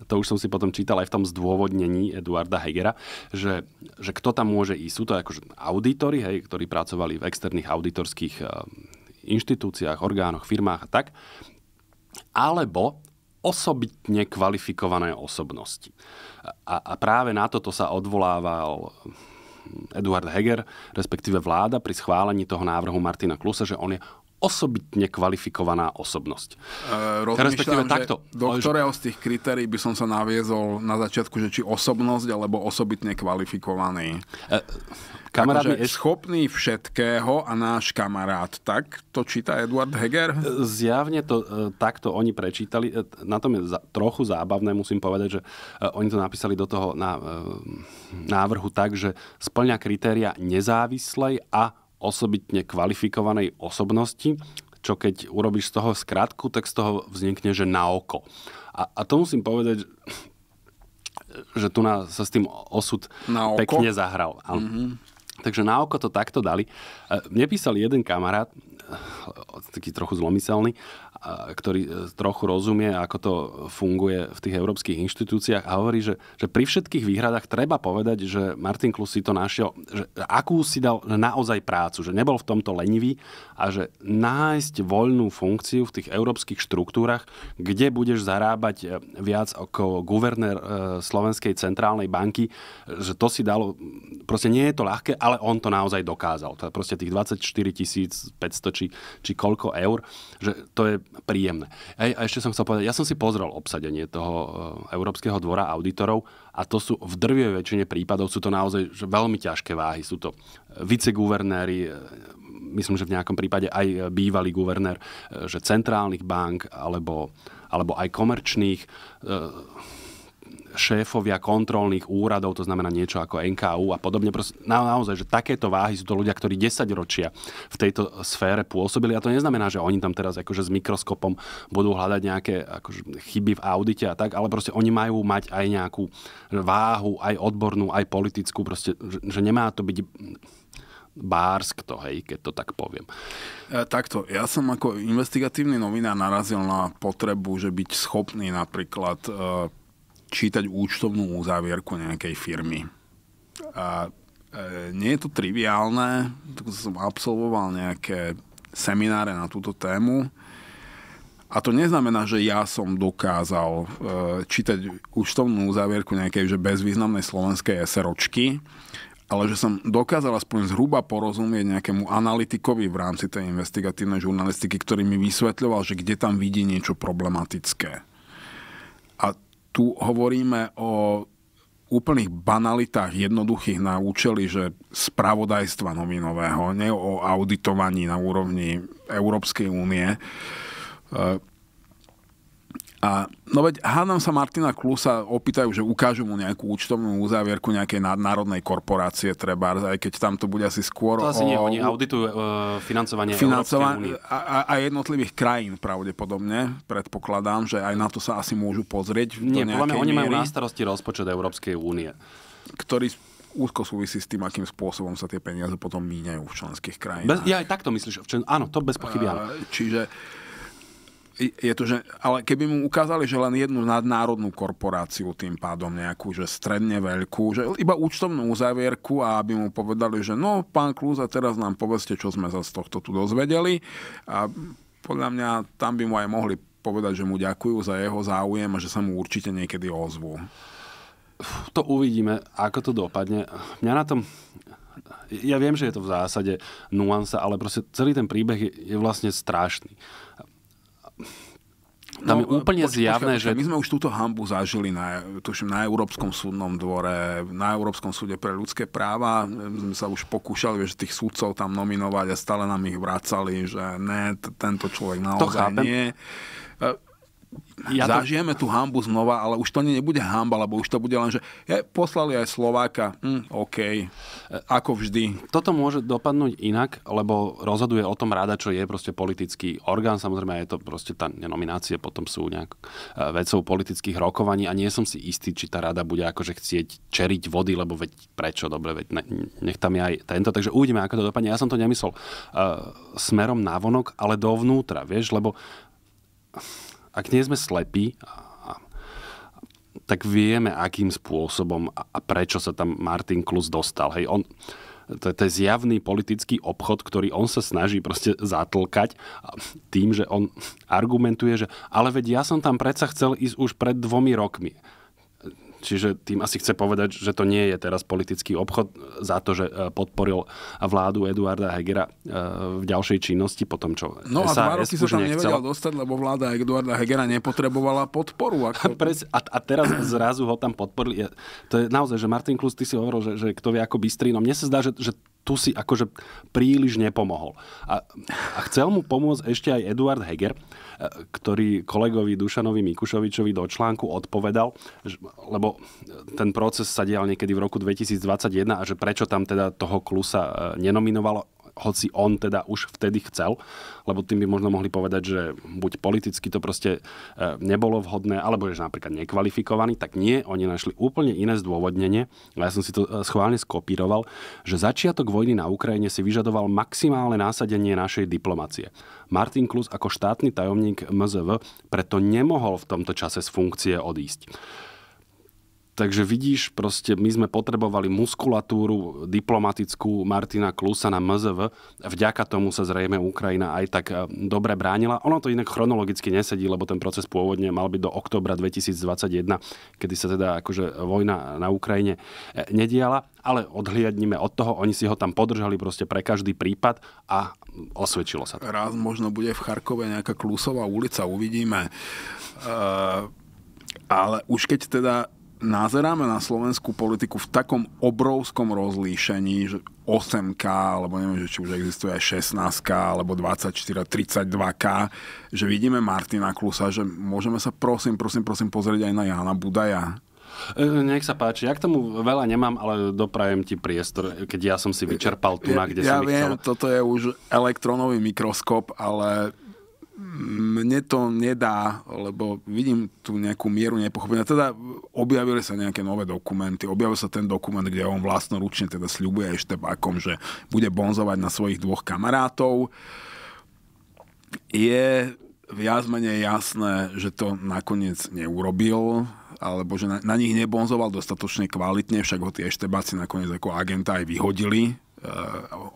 to už som si potom čítal aj v tom zdôvodnení Eduarda Hegera, že, že kto tam môže ísť. Sú to akože auditory, hej, ktorí pracovali v externých auditorských inštitúciách, orgánoch, firmách a tak. Alebo osobitne kvalifikované osobnosti. A, a práve na toto sa odvolával Eduard Heger, respektíve vláda pri schválení toho návrhu Martina Klusa, že on je osobitne kvalifikovaná osobnosť. E, že takto, do ktorého z tých kritérií by som sa naviezol na začiatku, že či osobnosť alebo osobitne kvalifikovaný. E, kamarát je... Akože schopný všetkého a náš kamarát. Tak to číta Edward Heger? E, zjavne to e, takto oni prečítali. E, na tom je za, trochu zábavné, musím povedať, že e, oni to napísali do toho na, e, návrhu tak, že splňa kritéria nezávislej a osobitne kvalifikovanej osobnosti, čo keď urobíš z toho skratku, tak z toho vznikne, že na oko. A, a to musím povedať, že tu na, sa s tým osud na oko? pekne zahral. Mm-hmm. Takže na oko to takto dali. E, mne písal jeden kamarát, e, taký trochu zlomyselný, ktorý e, trochu rozumie, ako to funguje v tých európskych inštitúciách a hovorí, že, že pri všetkých výhradách treba povedať, že Martin Klus si to našiel, že akú si dal naozaj prácu, že nebol v tomto lenivý a že nájsť voľnú funkciu v tých európskych štruktúrach, kde budeš zarábať e, viac ako guvernér e, Slovenskej centrálnej banky, že to si dalo, proste nie je to ľahké, ale on to naozaj dokázal. To je proste tých 24 500 či, či koľko eur, že to je príjemné. Ej, a ešte som chcel povedať, ja som si pozrel obsadenie toho e, Európskeho dvora auditorov a to sú v drvie väčšine prípadov, sú to naozaj veľmi ťažké váhy. Sú to e, viceguvernéri, e, myslím, že v nejakom prípade aj bývalý guvernér, že centrálnych bank alebo, alebo aj komerčných šéfovia kontrolných úradov, to znamená niečo ako NKU a podobne. Proste, na, naozaj, že takéto váhy sú to ľudia, ktorí 10 ročia v tejto sfére pôsobili a to neznamená, že oni tam teraz akože s mikroskopom budú hľadať nejaké akože chyby v audite a tak, ale proste oni majú mať aj nejakú váhu, aj odbornú, aj politickú, proste, že, že nemá to byť bársk to, hej, keď to tak poviem. E, takto, ja som ako investigatívny novinár narazil na potrebu, že byť schopný napríklad e, čítať účtovnú uzávierku nejakej firmy. A e, nie je to triviálne, tak som absolvoval nejaké semináre na túto tému. A to neznamená, že ja som dokázal e, čítať účtovnú uzávierku nejakej že bezvýznamnej slovenskej SROčky, ale že som dokázal aspoň zhruba porozumieť nejakému analytikovi v rámci tej investigatívnej žurnalistiky, ktorý mi vysvetľoval, že kde tam vidí niečo problematické. A tu hovoríme o úplných banalitách jednoduchých na účely, že spravodajstva novinového, nie o auditovaní na úrovni Európskej únie. A no veď hádam sa Martina Klusa opýtajú, že ukážu mu nejakú účtovnú uzávierku nejakej nadnárodnej korporácie treba, aj keď tam to bude asi skôr To asi o... nie, oni auditujú e, financovanie Financova... a, a, jednotlivých krajín pravdepodobne, predpokladám, že aj na to sa asi môžu pozrieť. Nie, podľa mňa oni majú na starosti rozpočet Európskej únie. Ktorý úzko súvisí s tým, akým spôsobom sa tie peniaze potom míňajú v členských krajinách. Bez, ja aj takto myslíš. Člen, áno, to bez pochyby áno. E, čiže je to, že, ale keby mu ukázali, že len jednu nadnárodnú korporáciu tým pádom nejakú, že stredne veľkú, že iba účtovnú uzavierku a aby mu povedali, že no, pán Klúza, teraz nám povedzte, čo sme sa z tohto tu dozvedeli a podľa mňa tam by mu aj mohli povedať, že mu ďakujú za jeho záujem a že sa mu určite niekedy ozvú. To uvidíme, ako to dopadne. Mňa na tom ja viem, že je to v zásade nuansa, ale proste celý ten príbeh je, je vlastne strašný. Tam no, je úplne poč- zjavné, počka, že... My sme už túto hambu zažili na, tuším, na Európskom súdnom dvore, na Európskom súde pre ľudské práva. My sme sa už pokúšali, že tých súdcov tam nominovať a stále nám ich vracali, že ne, tento človek naozaj nie. E, ja to... Zažijeme tú hambu znova, ale už to nie nebude hamba, lebo už to bude len, že ja, poslali aj Slováka, mm, OK, ako vždy. Toto môže dopadnúť inak, lebo rozhoduje o tom rada, čo je proste politický orgán, samozrejme je to proste tá nominácie, potom sú nejak e, vecou politických rokovaní a nie som si istý, či tá rada bude akože chcieť čeriť vody, lebo veď prečo, dobre, veď ne, nech tam je aj tento, takže uvidíme, ako to dopadne. Ja som to nemyslel uh, smerom vonok, ale dovnútra, vieš, lebo ak nie sme slepí, tak vieme, akým spôsobom a prečo sa tam Martin Klus dostal. Hej, on, to, to je zjavný politický obchod, ktorý on sa snaží proste zatlkať tým, že on argumentuje, že ale veď ja som tam predsa chcel ísť už pred dvomi rokmi. Čiže tým asi chce povedať, že to nie je teraz politický obchod za to, že e, podporil vládu Eduarda Hegera e, v ďalšej činnosti po tom, čo No SAS a dva roky sa tam nechcel. nevedel dostať, lebo vláda Eduarda Hegera nepotrebovala podporu. Ako... A, a teraz zrazu ho tam podporili. To je naozaj, že Martin Klus, ty si hovoril, že, že kto vie ako bystrý. No mne sa zdá, že, že tu si akože príliš nepomohol. A, a chcel mu pomôcť ešte aj Eduard Heger, e, ktorý kolegovi Dušanovi Mikušovičovi do článku odpovedal, lebo e, ten proces sa dial niekedy v roku 2021 a že prečo tam teda toho klusa e, nenominovalo hoci on teda už vtedy chcel, lebo tým by možno mohli povedať, že buď politicky to proste e, nebolo vhodné, alebo že napríklad nekvalifikovaný, tak nie, oni našli úplne iné zdôvodnenie, ja som si to e, schválne skopíroval, že začiatok vojny na Ukrajine si vyžadoval maximálne násadenie našej diplomacie. Martin Klus ako štátny tajomník MZV preto nemohol v tomto čase z funkcie odísť. Takže vidíš, proste my sme potrebovali muskulatúru diplomatickú Martina Klusa na MZV. Vďaka tomu sa zrejme Ukrajina aj tak e, dobre bránila. Ono to inak chronologicky nesedí, lebo ten proces pôvodne mal byť do oktobra 2021, kedy sa teda akože vojna na Ukrajine e, nediala. Ale odhliadnime od toho, oni si ho tam podržali proste pre každý prípad a osvedčilo sa to. Raz možno bude v Charkove nejaká Klusová ulica, uvidíme. Uh, ale už keď teda nazeráme na slovenskú politiku v takom obrovskom rozlíšení, že 8K, alebo neviem, že či už existuje aj 16K, alebo 24, 32K, že vidíme Martina Klusa, že môžeme sa prosím, prosím, prosím pozrieť aj na Jana Budaja, e, nech sa páči, ja k tomu veľa nemám, ale doprajem ti priestor, keď ja som si vyčerpal tu, na kde ja, som ja viem, chcel. toto je už elektronový mikroskop, ale mne to nedá, lebo vidím tu nejakú mieru nepochopenia. Teda objavili sa nejaké nové dokumenty, objavil sa ten dokument, kde on vlastnoručne teda sľubuje ešte bakom, že bude bonzovať na svojich dvoch kamarátov. Je viac menej jasné, že to nakoniec neurobil, alebo že na, na nich nebonzoval dostatočne kvalitne, však ho tie Eštebáci nakoniec ako agenta aj vyhodili. E,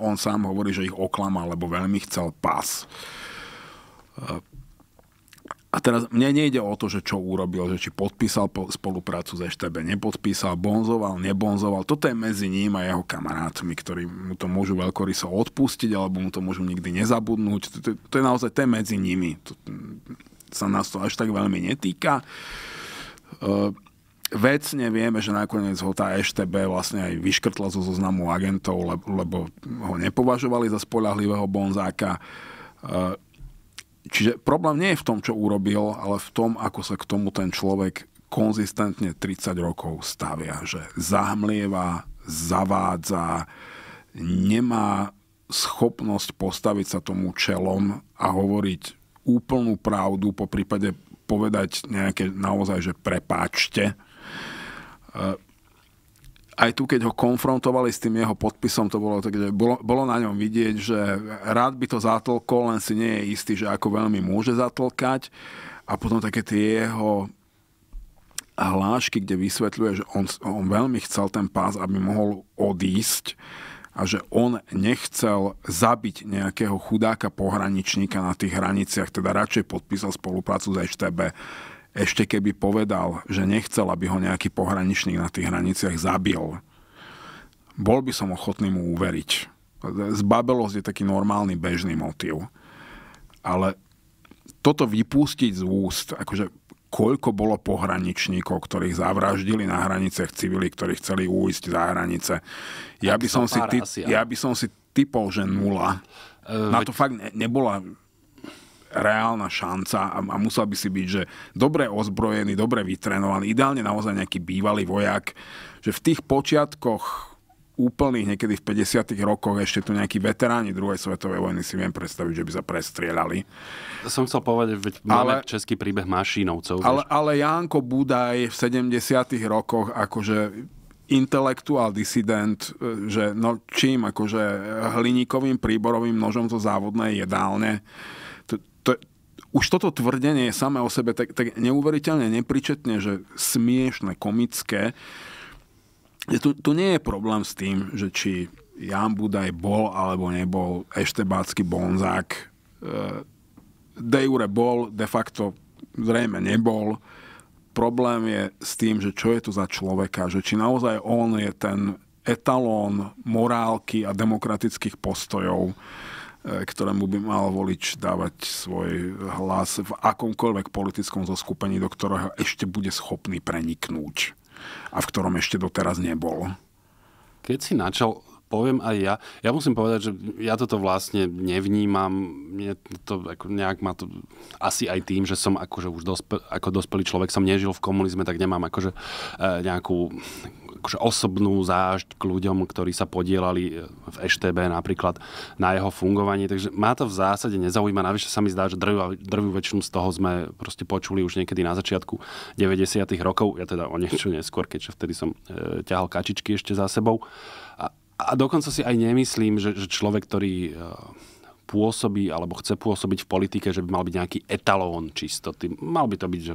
on sám hovorí, že ich oklamal, lebo veľmi chcel pás. A teraz mne nejde o to, že čo urobil, že či podpísal spoluprácu s Eštebe, nepodpísal, bonzoval, nebonzoval. Toto je medzi ním a jeho kamarátmi, ktorí mu to môžu veľkoryso odpustiť, alebo mu to môžu nikdy nezabudnúť. To, to, to je naozaj to je medzi nimi. To, sa nás to až tak veľmi netýka. Uh, vecne vieme, že nakoniec ho tá EŠTB vlastne aj vyškrtla zo zoznamu agentov, lebo ho nepovažovali za spolahlivého bonzáka. E, Čiže problém nie je v tom, čo urobil, ale v tom, ako sa k tomu ten človek konzistentne 30 rokov stavia, že zahmlieva, zavádza, nemá schopnosť postaviť sa tomu čelom a hovoriť úplnú pravdu, po prípade povedať nejaké naozaj, že prepáčte. E, aj tu, keď ho konfrontovali s tým jeho podpisom, to bolo tak, že bolo, bolo na ňom vidieť, že rád by to zatlkol, len si nie je istý, že ako veľmi môže zatlkať. A potom také tie jeho hlášky, kde vysvetľuje, že on, on veľmi chcel ten pás, aby mohol odísť a že on nechcel zabiť nejakého chudáka pohraničníka na tých hraniciach, teda radšej podpísal spoluprácu s EŠTB, ešte keby povedal, že nechcel, aby ho nejaký pohraničník na tých hraniciach zabil, bol by som ochotný mu uveriť. Zbabelosť je taký normálny bežný motív. Ale toto vypustiť z úst, akože koľko bolo pohraničníkov, ktorých zavraždili na hraniciach civili, ktorí chceli újsť za hranice. Ja by, som si, ty, ja by som si typol, že nula. E, na to fakt ne, nebola reálna šanca a, a musel by si byť, že dobre ozbrojený, dobre vytrenovaný, ideálne naozaj nejaký bývalý vojak, že v tých počiatkoch úplných, niekedy v 50 rokoch ešte tu nejakí veteráni druhej svetovej vojny si viem predstaviť, že by sa prestrieľali. Som chcel povedať, veď máme ale, český príbeh Mašínovcov. Ale, ale Jánko Budaj v 70 rokoch akože intelektuál disident, že no čím akože hliníkovým príborovým nožom zo závodnej jedálne to, už toto tvrdenie je samé o sebe tak, tak neuveriteľne nepričetne, že smiešne, komické. Tu, tu nie je problém s tým, že či Jan Budaj bol alebo nebol eštebácky bonzák. E, de jure bol, de facto zrejme nebol. Problém je s tým, že čo je to za človeka, že či naozaj on je ten etalón morálky a demokratických postojov E, ktorému by mal volič dávať svoj hlas v akomkoľvek politickom zoskupení, do ktorého ešte bude schopný preniknúť a v ktorom ešte doteraz nebol. Keď si načal, poviem aj ja, ja musím povedať, že ja toto vlastne nevnímam, mne to ako nejak má to, asi aj tým, že som akože už dospe, ako dospelý človek, som nežil v komunizme, tak nemám akože e, nejakú akože osobnú zášť k ľuďom, ktorí sa podielali e, v EŠTB napríklad na jeho fungovanie. Takže má to v zásade nezaujíma. Navyše sa mi zdá, že drvú, drvú väčšinu z toho sme proste počuli už niekedy na začiatku 90. rokov. Ja teda o niečo neskôr, keďže vtedy som e, ťahal kačičky ešte za sebou. A, a dokonca si aj nemyslím, že, že človek, ktorý... E, pôsobí alebo chce pôsobiť v politike, že by mal byť nejaký etalón čistoty. Mal by to byť, že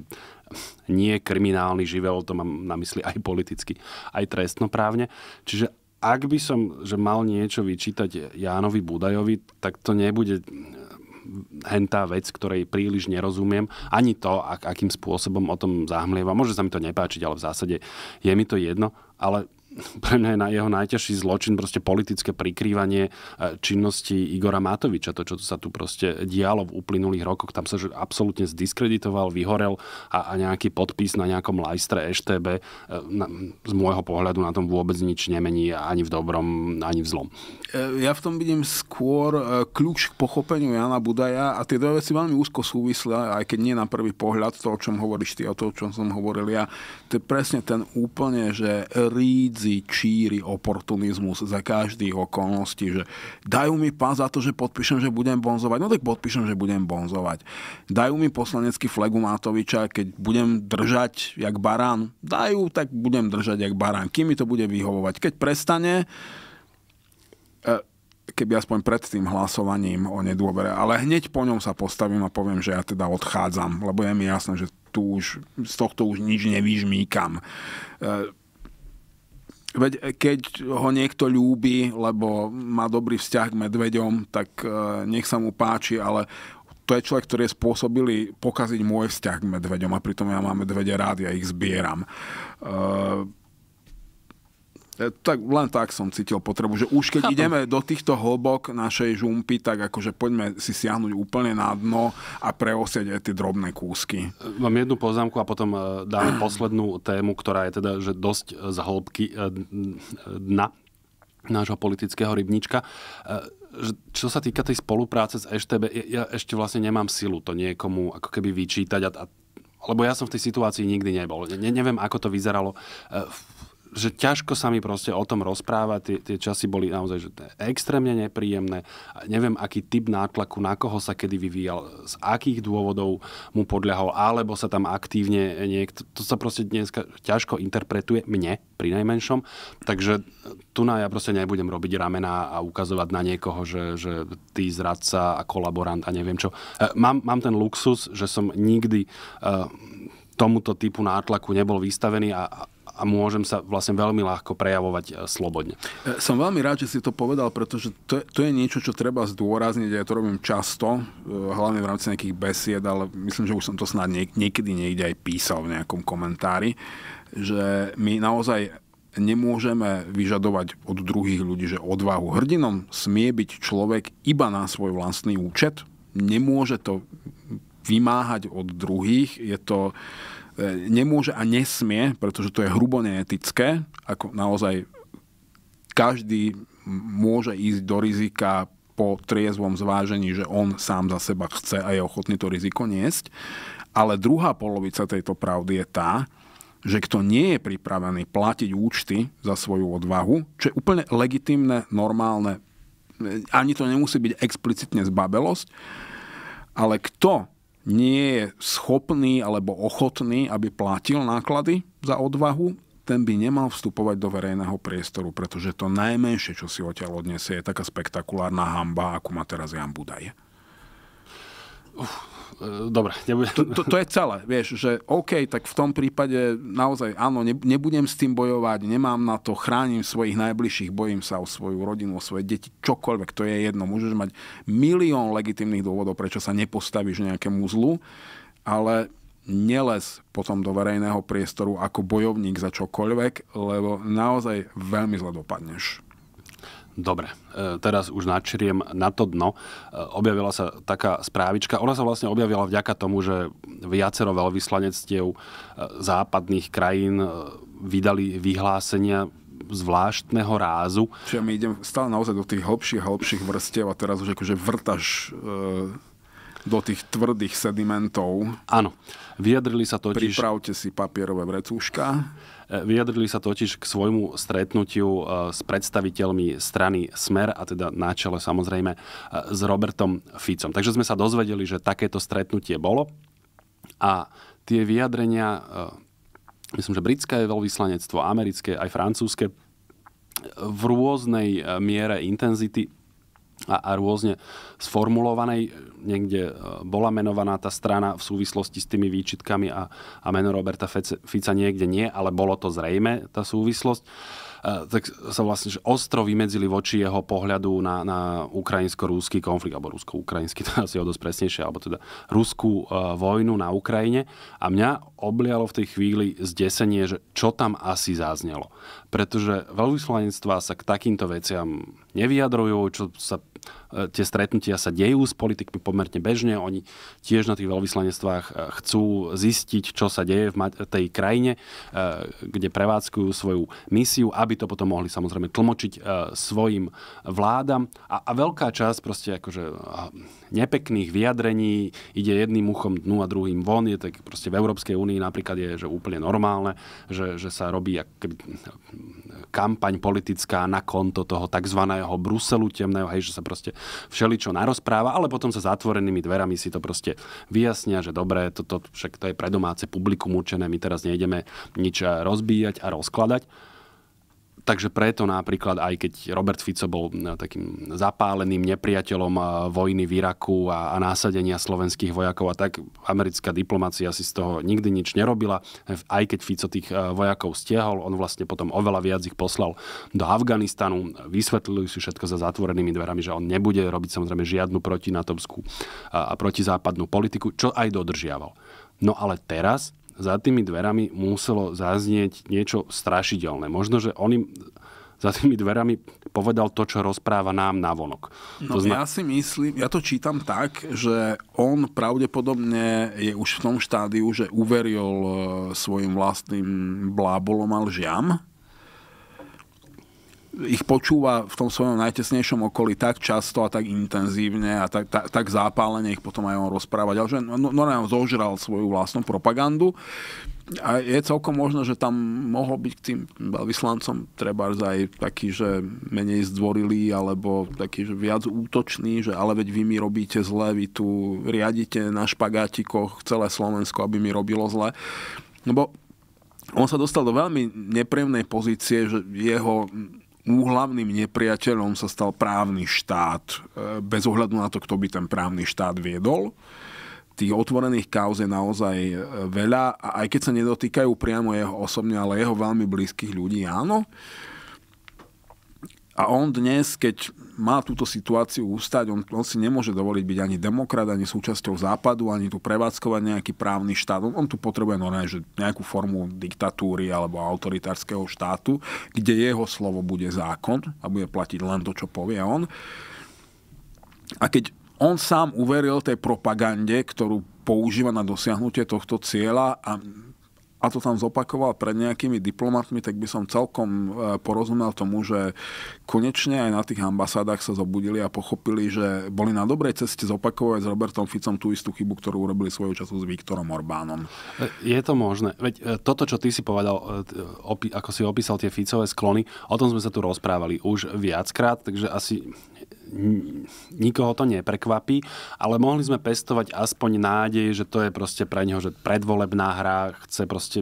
nie kriminálny živel, to mám na mysli aj politicky, aj trestnoprávne. Čiže ak by som že mal niečo vyčítať Jánovi Budajovi, tak to nebude eh, hentá vec, ktorej príliš nerozumiem. Ani to, ak, akým spôsobom o tom zahmlieva. Môže sa mi to nepáčiť, ale v zásade je mi to jedno. Ale pre mňa je na jeho najťažší zločin proste politické prikrývanie e, činnosti Igora Matoviča. To, čo sa tu proste dialo v uplynulých rokoch, tam sa že absolútne zdiskreditoval, vyhorel a, a nejaký podpis na nejakom lajstre EŠTB e, z môjho pohľadu na tom vôbec nič nemení ani v dobrom, ani v zlom. E, ja v tom vidím skôr kľúč k pochopeniu Jana Budaja a tie dve veci veľmi úzko súvislia, aj keď nie na prvý pohľad to, o čom hovoríš ty, o to, o čom som hovoril ja. To je presne ten úplne, že rídzi kvázi číri oportunizmus za každých okolností, že dajú mi pán za to, že podpíšem, že budem bonzovať, no tak podpíšem, že budem bonzovať. Dajú mi poslanecký flegu Matoviča, keď budem držať jak barán, dajú, tak budem držať jak barán. Kým mi to bude vyhovovať? Keď prestane, e, keby aspoň pred tým hlasovaním o nedôvere, ale hneď po ňom sa postavím a poviem, že ja teda odchádzam, lebo je mi jasné, že tu už, z tohto už nič nevyžmíkam. E, Veď keď ho niekto ľúbi, lebo má dobrý vzťah k medveďom, tak e, nech sa mu páči, ale to je človek, ktorý je spôsobili pokaziť môj vzťah k medveďom a pritom ja mám medvede rád, ja ich zbieram. E, E, tak len tak som cítil potrebu, že už keď Chápem. ideme do týchto hlbok našej žumpy, tak akože poďme si siahnuť úplne na dno a preosieť aj tie drobné kúsky. E, mám jednu poznámku a potom e, dám poslednú tému, ktorá je teda že dosť z hĺbky dna nášho politického rybnička čo sa týka tej spolupráce s EŠTB, ja, ja ešte vlastne nemám silu to niekomu ako keby vyčítať a, a lebo ja som v tej situácii nikdy nebol. Ne, neviem, ako to vyzeralo v že ťažko sa mi proste o tom rozprávať. Tie, tie časy boli naozaj že extrémne nepríjemné. Neviem, aký typ nátlaku, na koho sa kedy vyvíjal, z akých dôvodov mu podľahol, alebo sa tam aktívne niekto... To sa proste dnes ťažko interpretuje, mne pri najmenšom. Takže tu na ja proste nebudem robiť ramená a ukazovať na niekoho, že, že ty zradca a kolaborant a neviem čo. E, mám, mám ten luxus, že som nikdy e, tomuto typu nátlaku nebol vystavený a, a môžem sa vlastne veľmi ľahko prejavovať e, slobodne. E, som veľmi rád, že si to povedal, pretože to, to je niečo, čo treba zdôrazniť. Ja to robím často, e, hlavne v rámci nejakých besied, ale myslím, že už som to snad niek- niekedy niekde aj písal v nejakom komentári, že my naozaj nemôžeme vyžadovať od druhých ľudí, že odvahu. Hrdinom smie byť človek iba na svoj vlastný účet. Nemôže to vymáhať od druhých. Je to E, nemôže a nesmie, pretože to je hrubo neetické, ako naozaj každý môže ísť do rizika po triezvom zvážení, že on sám za seba chce a je ochotný to riziko niesť. Ale druhá polovica tejto pravdy je tá, že kto nie je pripravený platiť účty za svoju odvahu, čo je úplne legitimné, normálne, e, ani to nemusí byť explicitne zbabelosť, ale kto nie je schopný alebo ochotný, aby platil náklady za odvahu, ten by nemal vstupovať do verejného priestoru, pretože to najmenšie, čo si odtiaľ odniesie, je taká spektakulárna hamba, akú má teraz Jan Budaj. Uf, E, dobre, nebudem... To, to, to je celé, vieš, že OK, tak v tom prípade naozaj áno, ne, nebudem s tým bojovať, nemám na to, chránim svojich najbližších, bojím sa o svoju rodinu, o svoje deti, čokoľvek, to je jedno. Môžeš mať milión legitimných dôvodov, prečo sa nepostavíš nejakému zlu, ale neles potom do verejného priestoru ako bojovník za čokoľvek, lebo naozaj veľmi zle dopadneš. Dobre, e, teraz už načriem na to dno. E, objavila sa taká správička. Ona sa vlastne objavila vďaka tomu, že viacero veľvyslanectiev e, západných krajín vydali vyhlásenia zvláštneho rázu. Čiže my idem stále naozaj do tých hlbších a hlbších vrstiev a teraz už akože vrtaš do tých tvrdých sedimentov. Áno. Vyjadrili sa totiž... Pripravte si papierové vrecúška. Vyjadrili sa totiž k svojmu stretnutiu e, s predstaviteľmi strany Smer a teda na čele samozrejme e, s Robertom Ficom. Takže sme sa dozvedeli, že takéto stretnutie bolo a tie vyjadrenia, e, myslím, že britské veľvyslanectvo, americké, aj francúzske, v rôznej miere intenzity a, a rôzne sformulovanej. Niekde e, bola menovaná tá strana v súvislosti s tými výčitkami a, a meno Roberta Fica niekde nie, ale bolo to zrejme, tá súvislosť. E, tak sa vlastne že ostro vymedzili voči jeho pohľadu na, na ukrajinsko-rúský konflikt, alebo rusko-ukrajinský, to asi je dosť presnejšie, alebo teda rúskú e, vojnu na Ukrajine. A mňa oblialo v tej chvíli zdesenie, že čo tam asi zaznelo. Pretože veľvyslanectvá sa k takýmto veciam nevyjadrujú, čo sa E, tie stretnutia sa dejú s politikmi pomerne bežne. Oni tiež na tých veľvyslanectvách e, chcú zistiť, čo sa deje v tej krajine, e, kde prevádzkujú svoju misiu, aby to potom mohli samozrejme tlmočiť svojim vládam. A, a veľká časť proste akože nepekných vyjadrení ide jedným uchom dnu a druhým von. Je tak proste v Európskej únii napríklad je že úplne normálne, že, že sa robí kampaň politická na konto toho tzv. Bruselu temného, hej, že sa proste všeličo narozpráva, ale potom sa zatvorenými dverami si to proste vyjasnia, že dobre, toto to, však to je pre domáce publikum určené, my teraz nejdeme nič rozbíjať a rozkladať takže preto napríklad, aj keď Robert Fico bol takým zapáleným nepriateľom vojny v Iraku a, a násadenia slovenských vojakov a tak, americká diplomácia si z toho nikdy nič nerobila. Aj keď Fico tých e, vojakov stiahol, on vlastne potom oveľa viac ich poslal do Afganistanu. Vysvetlili si všetko za zatvorenými dverami, že on nebude robiť samozrejme žiadnu protinatomskú a protizápadnú politiku, čo aj dodržiaval. No ale teraz za tými dverami muselo zaznieť niečo strašidelné. Možno, že on im za tými dverami povedal to, čo rozpráva nám navonok. No, zna... ja si myslím, ja to čítam tak, že on pravdepodobne je už v tom štádiu, že uveril e, svojim vlastným blábolom a lžiam ich počúva v tom svojom najtesnejšom okolí tak často a tak intenzívne a tak, tak, tak zápálene ich potom aj on rozprávať. Ale že no, no, Norian zožral svoju vlastnú propagandu. A je celkom možné, že tam mohol byť k tým vyslancom treba aj taký, že menej zdvorilý alebo taký, že viac útočný, že ale veď vy mi robíte zle, vy tu riadite na špagátikoch celé Slovensko, aby mi robilo zle. Lebo no on sa dostal do veľmi nepríjemnej pozície, že jeho úhlavným nepriateľom sa stal právny štát, e, bez ohľadu na to, kto by ten právny štát viedol. Tých otvorených kauz je naozaj e, veľa, a aj keď sa nedotýkajú priamo jeho osobne, ale jeho veľmi blízkych ľudí, áno. A on dnes, keď má túto situáciu ústať, on, on si nemôže dovoliť byť ani demokrat, ani súčasťou západu, ani tu prevádzkovať nejaký právny štát. On, on tu potrebuje normálne, že nejakú formu diktatúry alebo autoritárskeho štátu, kde jeho slovo bude zákon a bude platiť len to, čo povie on. A keď on sám uveril tej propagande, ktorú používa na dosiahnutie tohto cieľa a a to tam zopakoval pred nejakými diplomatmi, tak by som celkom e, porozumel tomu, že konečne aj na tých ambasádach sa zobudili a pochopili, že boli na dobrej ceste zopakovať s Robertom Ficom tú istú chybu, ktorú urobili svojho času s Viktorom Orbánom. E, je to možné. Veď e, toto, čo ty si povedal, ako si opísal tie Ficové sklony, o tom sme sa tu rozprávali už viackrát, takže asi nikoho to neprekvapí, ale mohli sme pestovať aspoň nádej, že to je proste pre neho, že predvolebná hra chce proste,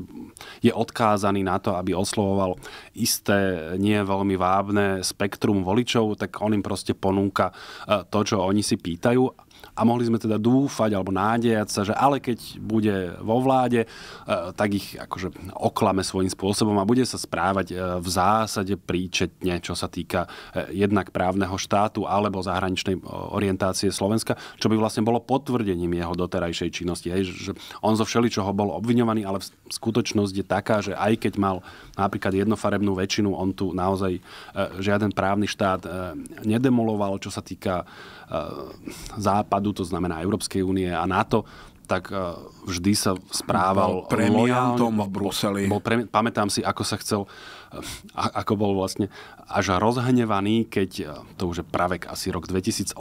je odkázaný na to, aby oslovoval isté, nie veľmi vábne spektrum voličov, tak on im proste ponúka eh, to, čo oni si pýtajú a mohli sme teda dúfať alebo nádejať sa, že ale keď bude vo vláde, e, tak ich akože oklame svojím spôsobom a bude sa správať e, v zásade príčetne, čo sa týka e, jednak právneho štátu alebo zahraničnej orientácie Slovenska, čo by vlastne bolo potvrdením jeho doterajšej činnosti. Hej, že on zo všeličoho bol obviňovaný, ale skutočnosť je taká, že aj keď mal napríklad jednofarebnú väčšinu, on tu naozaj žiaden právny štát nedemoloval, čo sa týka západu Radu, to znamená Európskej únie a NATO, tak e, vždy sa správal bol premiantom v Bruseli. Bol pre, pamätám si, ako sa chcel, e, ako bol vlastne až rozhnevaný, keď, e, to už je pravek asi rok 2008,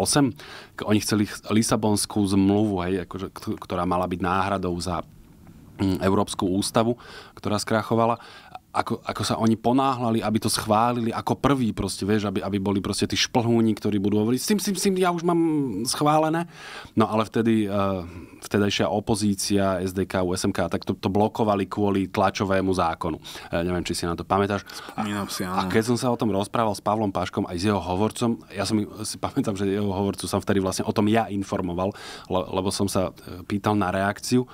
oni chceli Lisabonskú zmluvu, hej, akože, ktorá mala byť náhradou za mm, Európsku ústavu, ktorá skrachovala, ako, ako sa oni ponáhľali, aby to schválili ako prví proste, vieš, aby, aby boli proste tí šplhúni, ktorí budú hovoriť, s tým, s tým, s tým, ja už mám schválené. No ale vtedy uh, vtedajšia opozícia SDK, USMK, tak to, to blokovali kvôli tlačovému zákonu. Uh, neviem, či si na to pamätáš. A, si, A keď som sa o tom rozprával s Pavlom Paškom aj s jeho hovorcom, ja som si pamätám, že jeho hovorcu som vtedy vlastne o tom ja informoval, le, lebo som sa eh, pýtal na reakciu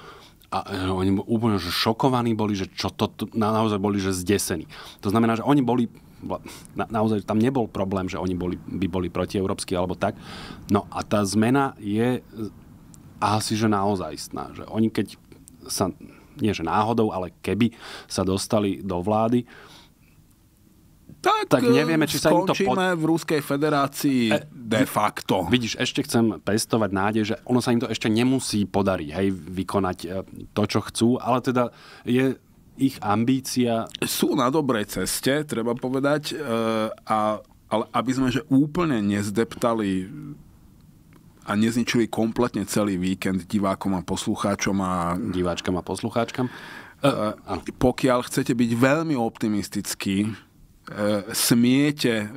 a e, oni úplne že šokovaní boli, že čo to, to na, naozaj boli že zdesení. To znamená, že oni boli na, naozaj tam nebol problém, že oni boli, by boli protieurópsky alebo tak. No a tá zmena je e, asi, že istná. Že oni keď sa, nie že náhodou, ale keby sa dostali do vlády, tak, tak eh, nevieme, či sa im to pod... v Ruskej federácii e, de facto. Vidíš, ešte chcem pestovať nádej, že ono sa im to ešte nemusí podariť, hej, vykonať eh, to, čo chcú, ale teda je ich ambícia... Sú na dobrej ceste, treba povedať, e, a, ale aby sme že úplne nezdeptali a nezničili kompletne celý víkend divákom a poslucháčom a... Diváčkam a poslucháčkam. E, Pokiaľ chcete byť veľmi optimistickí, E, smiete e,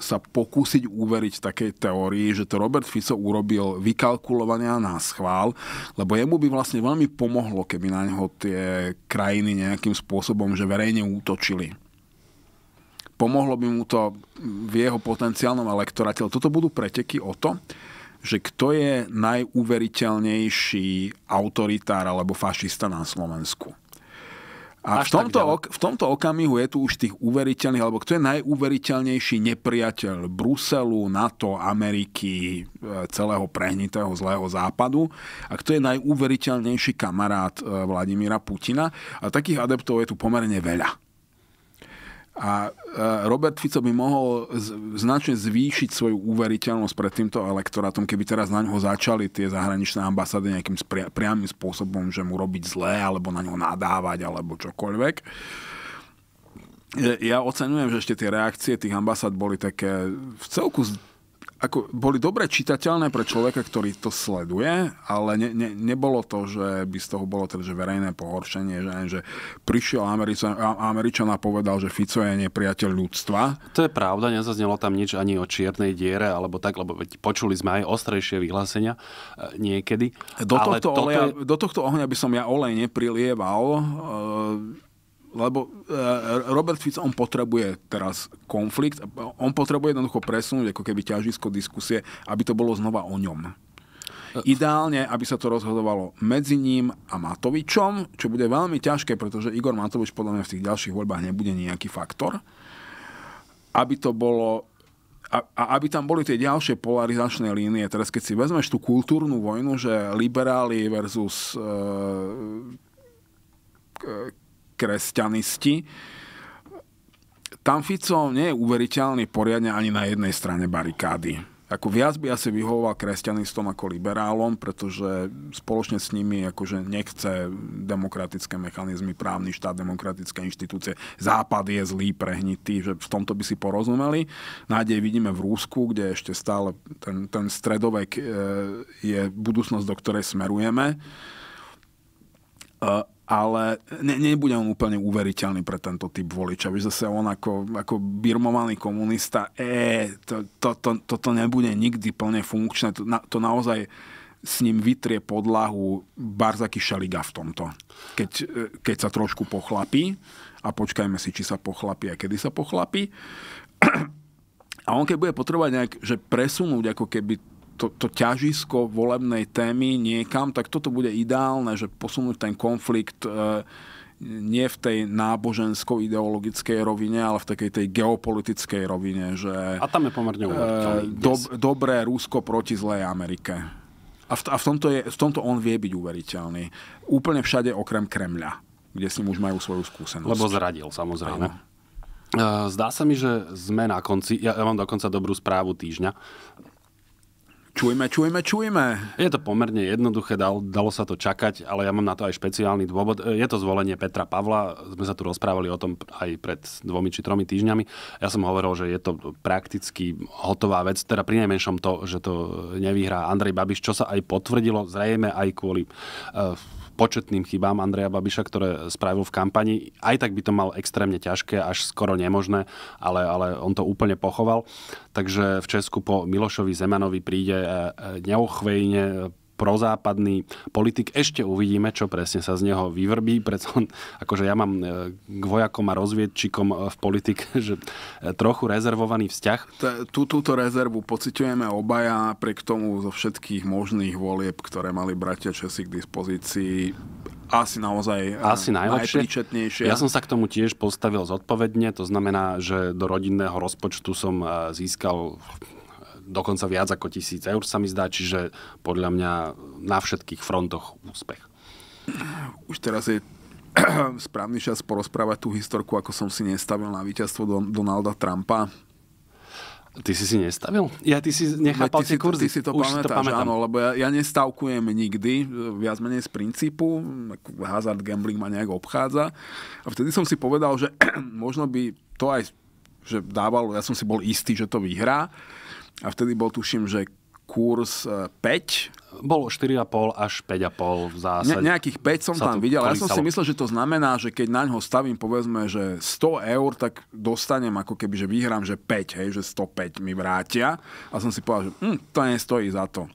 sa pokúsiť uveriť takej teórii, že to Robert Fico urobil vykalkulovania na schvál, lebo jemu by vlastne veľmi pomohlo, keby na neho tie krajiny nejakým spôsobom, že verejne útočili. Pomohlo by mu to v jeho potenciálnom elektorate. Toto budú preteky o to, že kto je najuveriteľnejší autoritár alebo fašista na Slovensku. A v tomto, ok, v tomto okamihu je tu už tých uveriteľných, alebo kto je najúveriteľnejší nepriateľ Bruselu, NATO, Ameriky, e, celého prehnitého zlého západu a kto je najúveriteľnejší kamarát e, Vladimíra Putina. A takých adeptov je tu pomerne veľa. A e, Robert Fico by mohol značne zvýšiť svoju uveriteľnosť pred týmto elektorátom, keby teraz na ňoho začali tie zahraničné ambasády nejakým priamým spôsobom, že mu robiť zlé, alebo na ňo nadávať, alebo čokoľvek. E, ja ocenujem, že ešte tie reakcie tých ambasád boli také v celku ako boli dobre čitateľné pre človeka, ktorý to sleduje, ale ne, ne, nebolo to, že by z toho bolo teda, že verejné pohoršenie, že, že prišiel Američan, a povedal, že Fico je nepriateľ ľudstva. To je pravda, nezaznelo tam nič ani o čiernej diere, alebo tak, lebo počuli sme aj ostrejšie vyhlásenia e, niekedy. Do, tohto, ale oleja, je... do tohto ohňa by som ja olej neprilieval. E lebo e, Robert Fico, on potrebuje teraz konflikt, on potrebuje jednoducho presunúť ako keby ťažisko diskusie, aby to bolo znova o ňom. Ideálne, aby sa to rozhodovalo medzi ním a Matovičom, čo bude veľmi ťažké, pretože Igor Matovič podľa mňa v tých ďalších voľbách nebude nejaký faktor. Aby to bolo a, a aby tam boli tie ďalšie polarizačné línie. Teraz keď si vezmeš tú kultúrnu vojnu, že liberáli versus e, kresťanisti. Tam Fico nie je uveriteľný poriadne ani na jednej strane barikády. Ako viac by asi vyhovoval kresťanistom ako liberálom, pretože spoločne s nimi akože nechce demokratické mechanizmy, právny štát, demokratické inštitúcie. Západ je zlý, prehnitý, že v tomto by si porozumeli. Nádej vidíme v Rúsku, kde ešte stále ten, ten stredovek e, je budúcnosť, do ktorej smerujeme. E, ale ne, nebude on úplne uveriteľný pre tento typ voliča. Vieš, zase on ako, ako birmovaný komunista, e, to, to, to, toto nebude nikdy plne funkčné. To, na, to naozaj s ním vytrie podlahu Barzaky Šaliga v tomto. Keď, e, keď sa trošku pochlapí, a počkajme si, či sa pochlapí a kedy sa pochlapí. A on keď bude potrebovať nejak, že presunúť ako keby to, to ťažisko volebnej témy niekam, tak toto bude ideálne, že posunúť ten konflikt e, nie v tej nábožensko-ideologickej rovine, ale v takej tej geopolitickej rovine. Že, a tam je pomerne e, Do, dobré Rusko proti zlej Amerike. A v, a v, tomto je, v tomto on vie byť uveriteľný. Úplne všade okrem Kremľa, kde s ním už majú svoju skúsenosť. Lebo zradil, samozrejme. Áno. E, zdá sa mi, že sme na konci. Ja, ja mám dokonca dobrú správu týždňa. Čujme, čujme, čujme. Je to pomerne jednoduché, dal, dalo sa to čakať, ale ja mám na to aj špeciálny dôvod. E, je to zvolenie Petra Pavla, sme sa tu rozprávali o tom aj pred dvomi či tromi týždňami. Ja som hovoril, že je to prakticky hotová vec, teda pri najmenšom to, že to nevyhrá Andrej Babiš, čo sa aj potvrdilo, zrejme aj kvôli uh, početným chybám Andreja Babiša, ktoré spravil v kampani. Aj tak by to mal extrémne ťažké, až skoro nemožné, ale, ale on to úplne pochoval. Takže v Česku po Milošovi Zemanovi príde e, e, neochvejne prozápadný politik. Ešte uvidíme, čo presne sa z neho vyvrbí. Preto, akože ja mám e, k vojakom a rozviedčikom e, v politike že e, trochu rezervovaný vzťah. Tú, túto rezervu pociťujeme obaja, priek tomu zo všetkých možných volieb, ktoré mali bratia Česi k dispozícii, asi naozaj asi najpríčetnejšie. Ja som sa k tomu tiež postavil zodpovedne, to znamená, že do rodinného rozpočtu som získal dokonca viac ako tisíc eur sa mi zdá, čiže podľa mňa na všetkých frontoch úspech. Už teraz je správny čas porozprávať tú historku, ako som si nestavil na víťazstvo Don- Donalda Trumpa. Ty si si nestavil? Ja ty si nechápal no, tie kurzy. Ty si to pamätáš, to pamätám. áno, lebo ja, ja nestavkujem nikdy, viac menej z princípu, hazard gambling ma nejak obchádza. A vtedy som si povedal, že možno by to aj že dával, ja som si bol istý, že to vyhrá. A vtedy bol, tuším, že kurz 5. E, Bolo 4,5 až 5,5 v zásade. Ne, nejakých 5 som tam videl. Ja som si myslel, že to znamená, že keď na ňo stavím povedzme, že 100 eur, tak dostanem ako keby, že vyhrám, že 5, hej, že 105 mi vrátia. A som si povedal, že hm, to nestojí za to.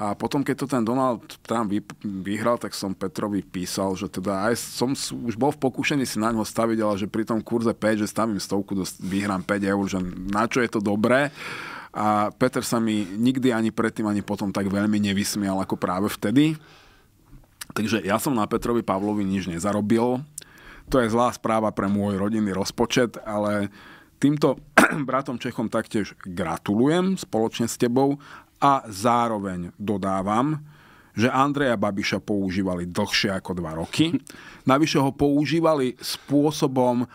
A potom, keď to ten Donald Trump vy, vyhral, tak som Petrovi písal, že teda aj som už bol v pokušení si na ňo staviť, ale že pri tom kurze 5, že stavím stovku, vyhrám 5 eur, že na čo je to dobré. A Peter sa mi nikdy ani predtým, ani potom tak veľmi nevysmial ako práve vtedy. Takže ja som na Petrovi Pavlovi nič nezarobil. To je zlá správa pre môj rodinný rozpočet, ale týmto bratom Čechom taktiež gratulujem spoločne s tebou a zároveň dodávam, že Andreja Babiša používali dlhšie ako dva roky. Navyše ho používali spôsobom, eh,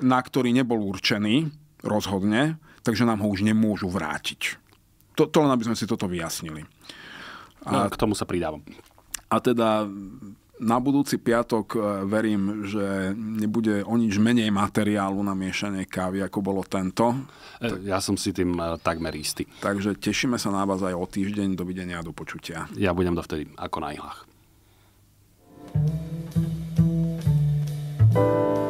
na ktorý nebol určený, rozhodne takže nám ho už nemôžu vrátiť. To, to len aby sme si toto vyjasnili. No, a, no, k tomu sa pridávam. A teda na budúci piatok e, verím, že nebude o nič menej materiálu na miešanie kávy, ako bolo tento. E, ja som si tým e, takmer istý. Takže tešíme sa na vás aj o týždeň. Dovidenia a do počutia. Ja budem dovtedy ako na ihlách. thank you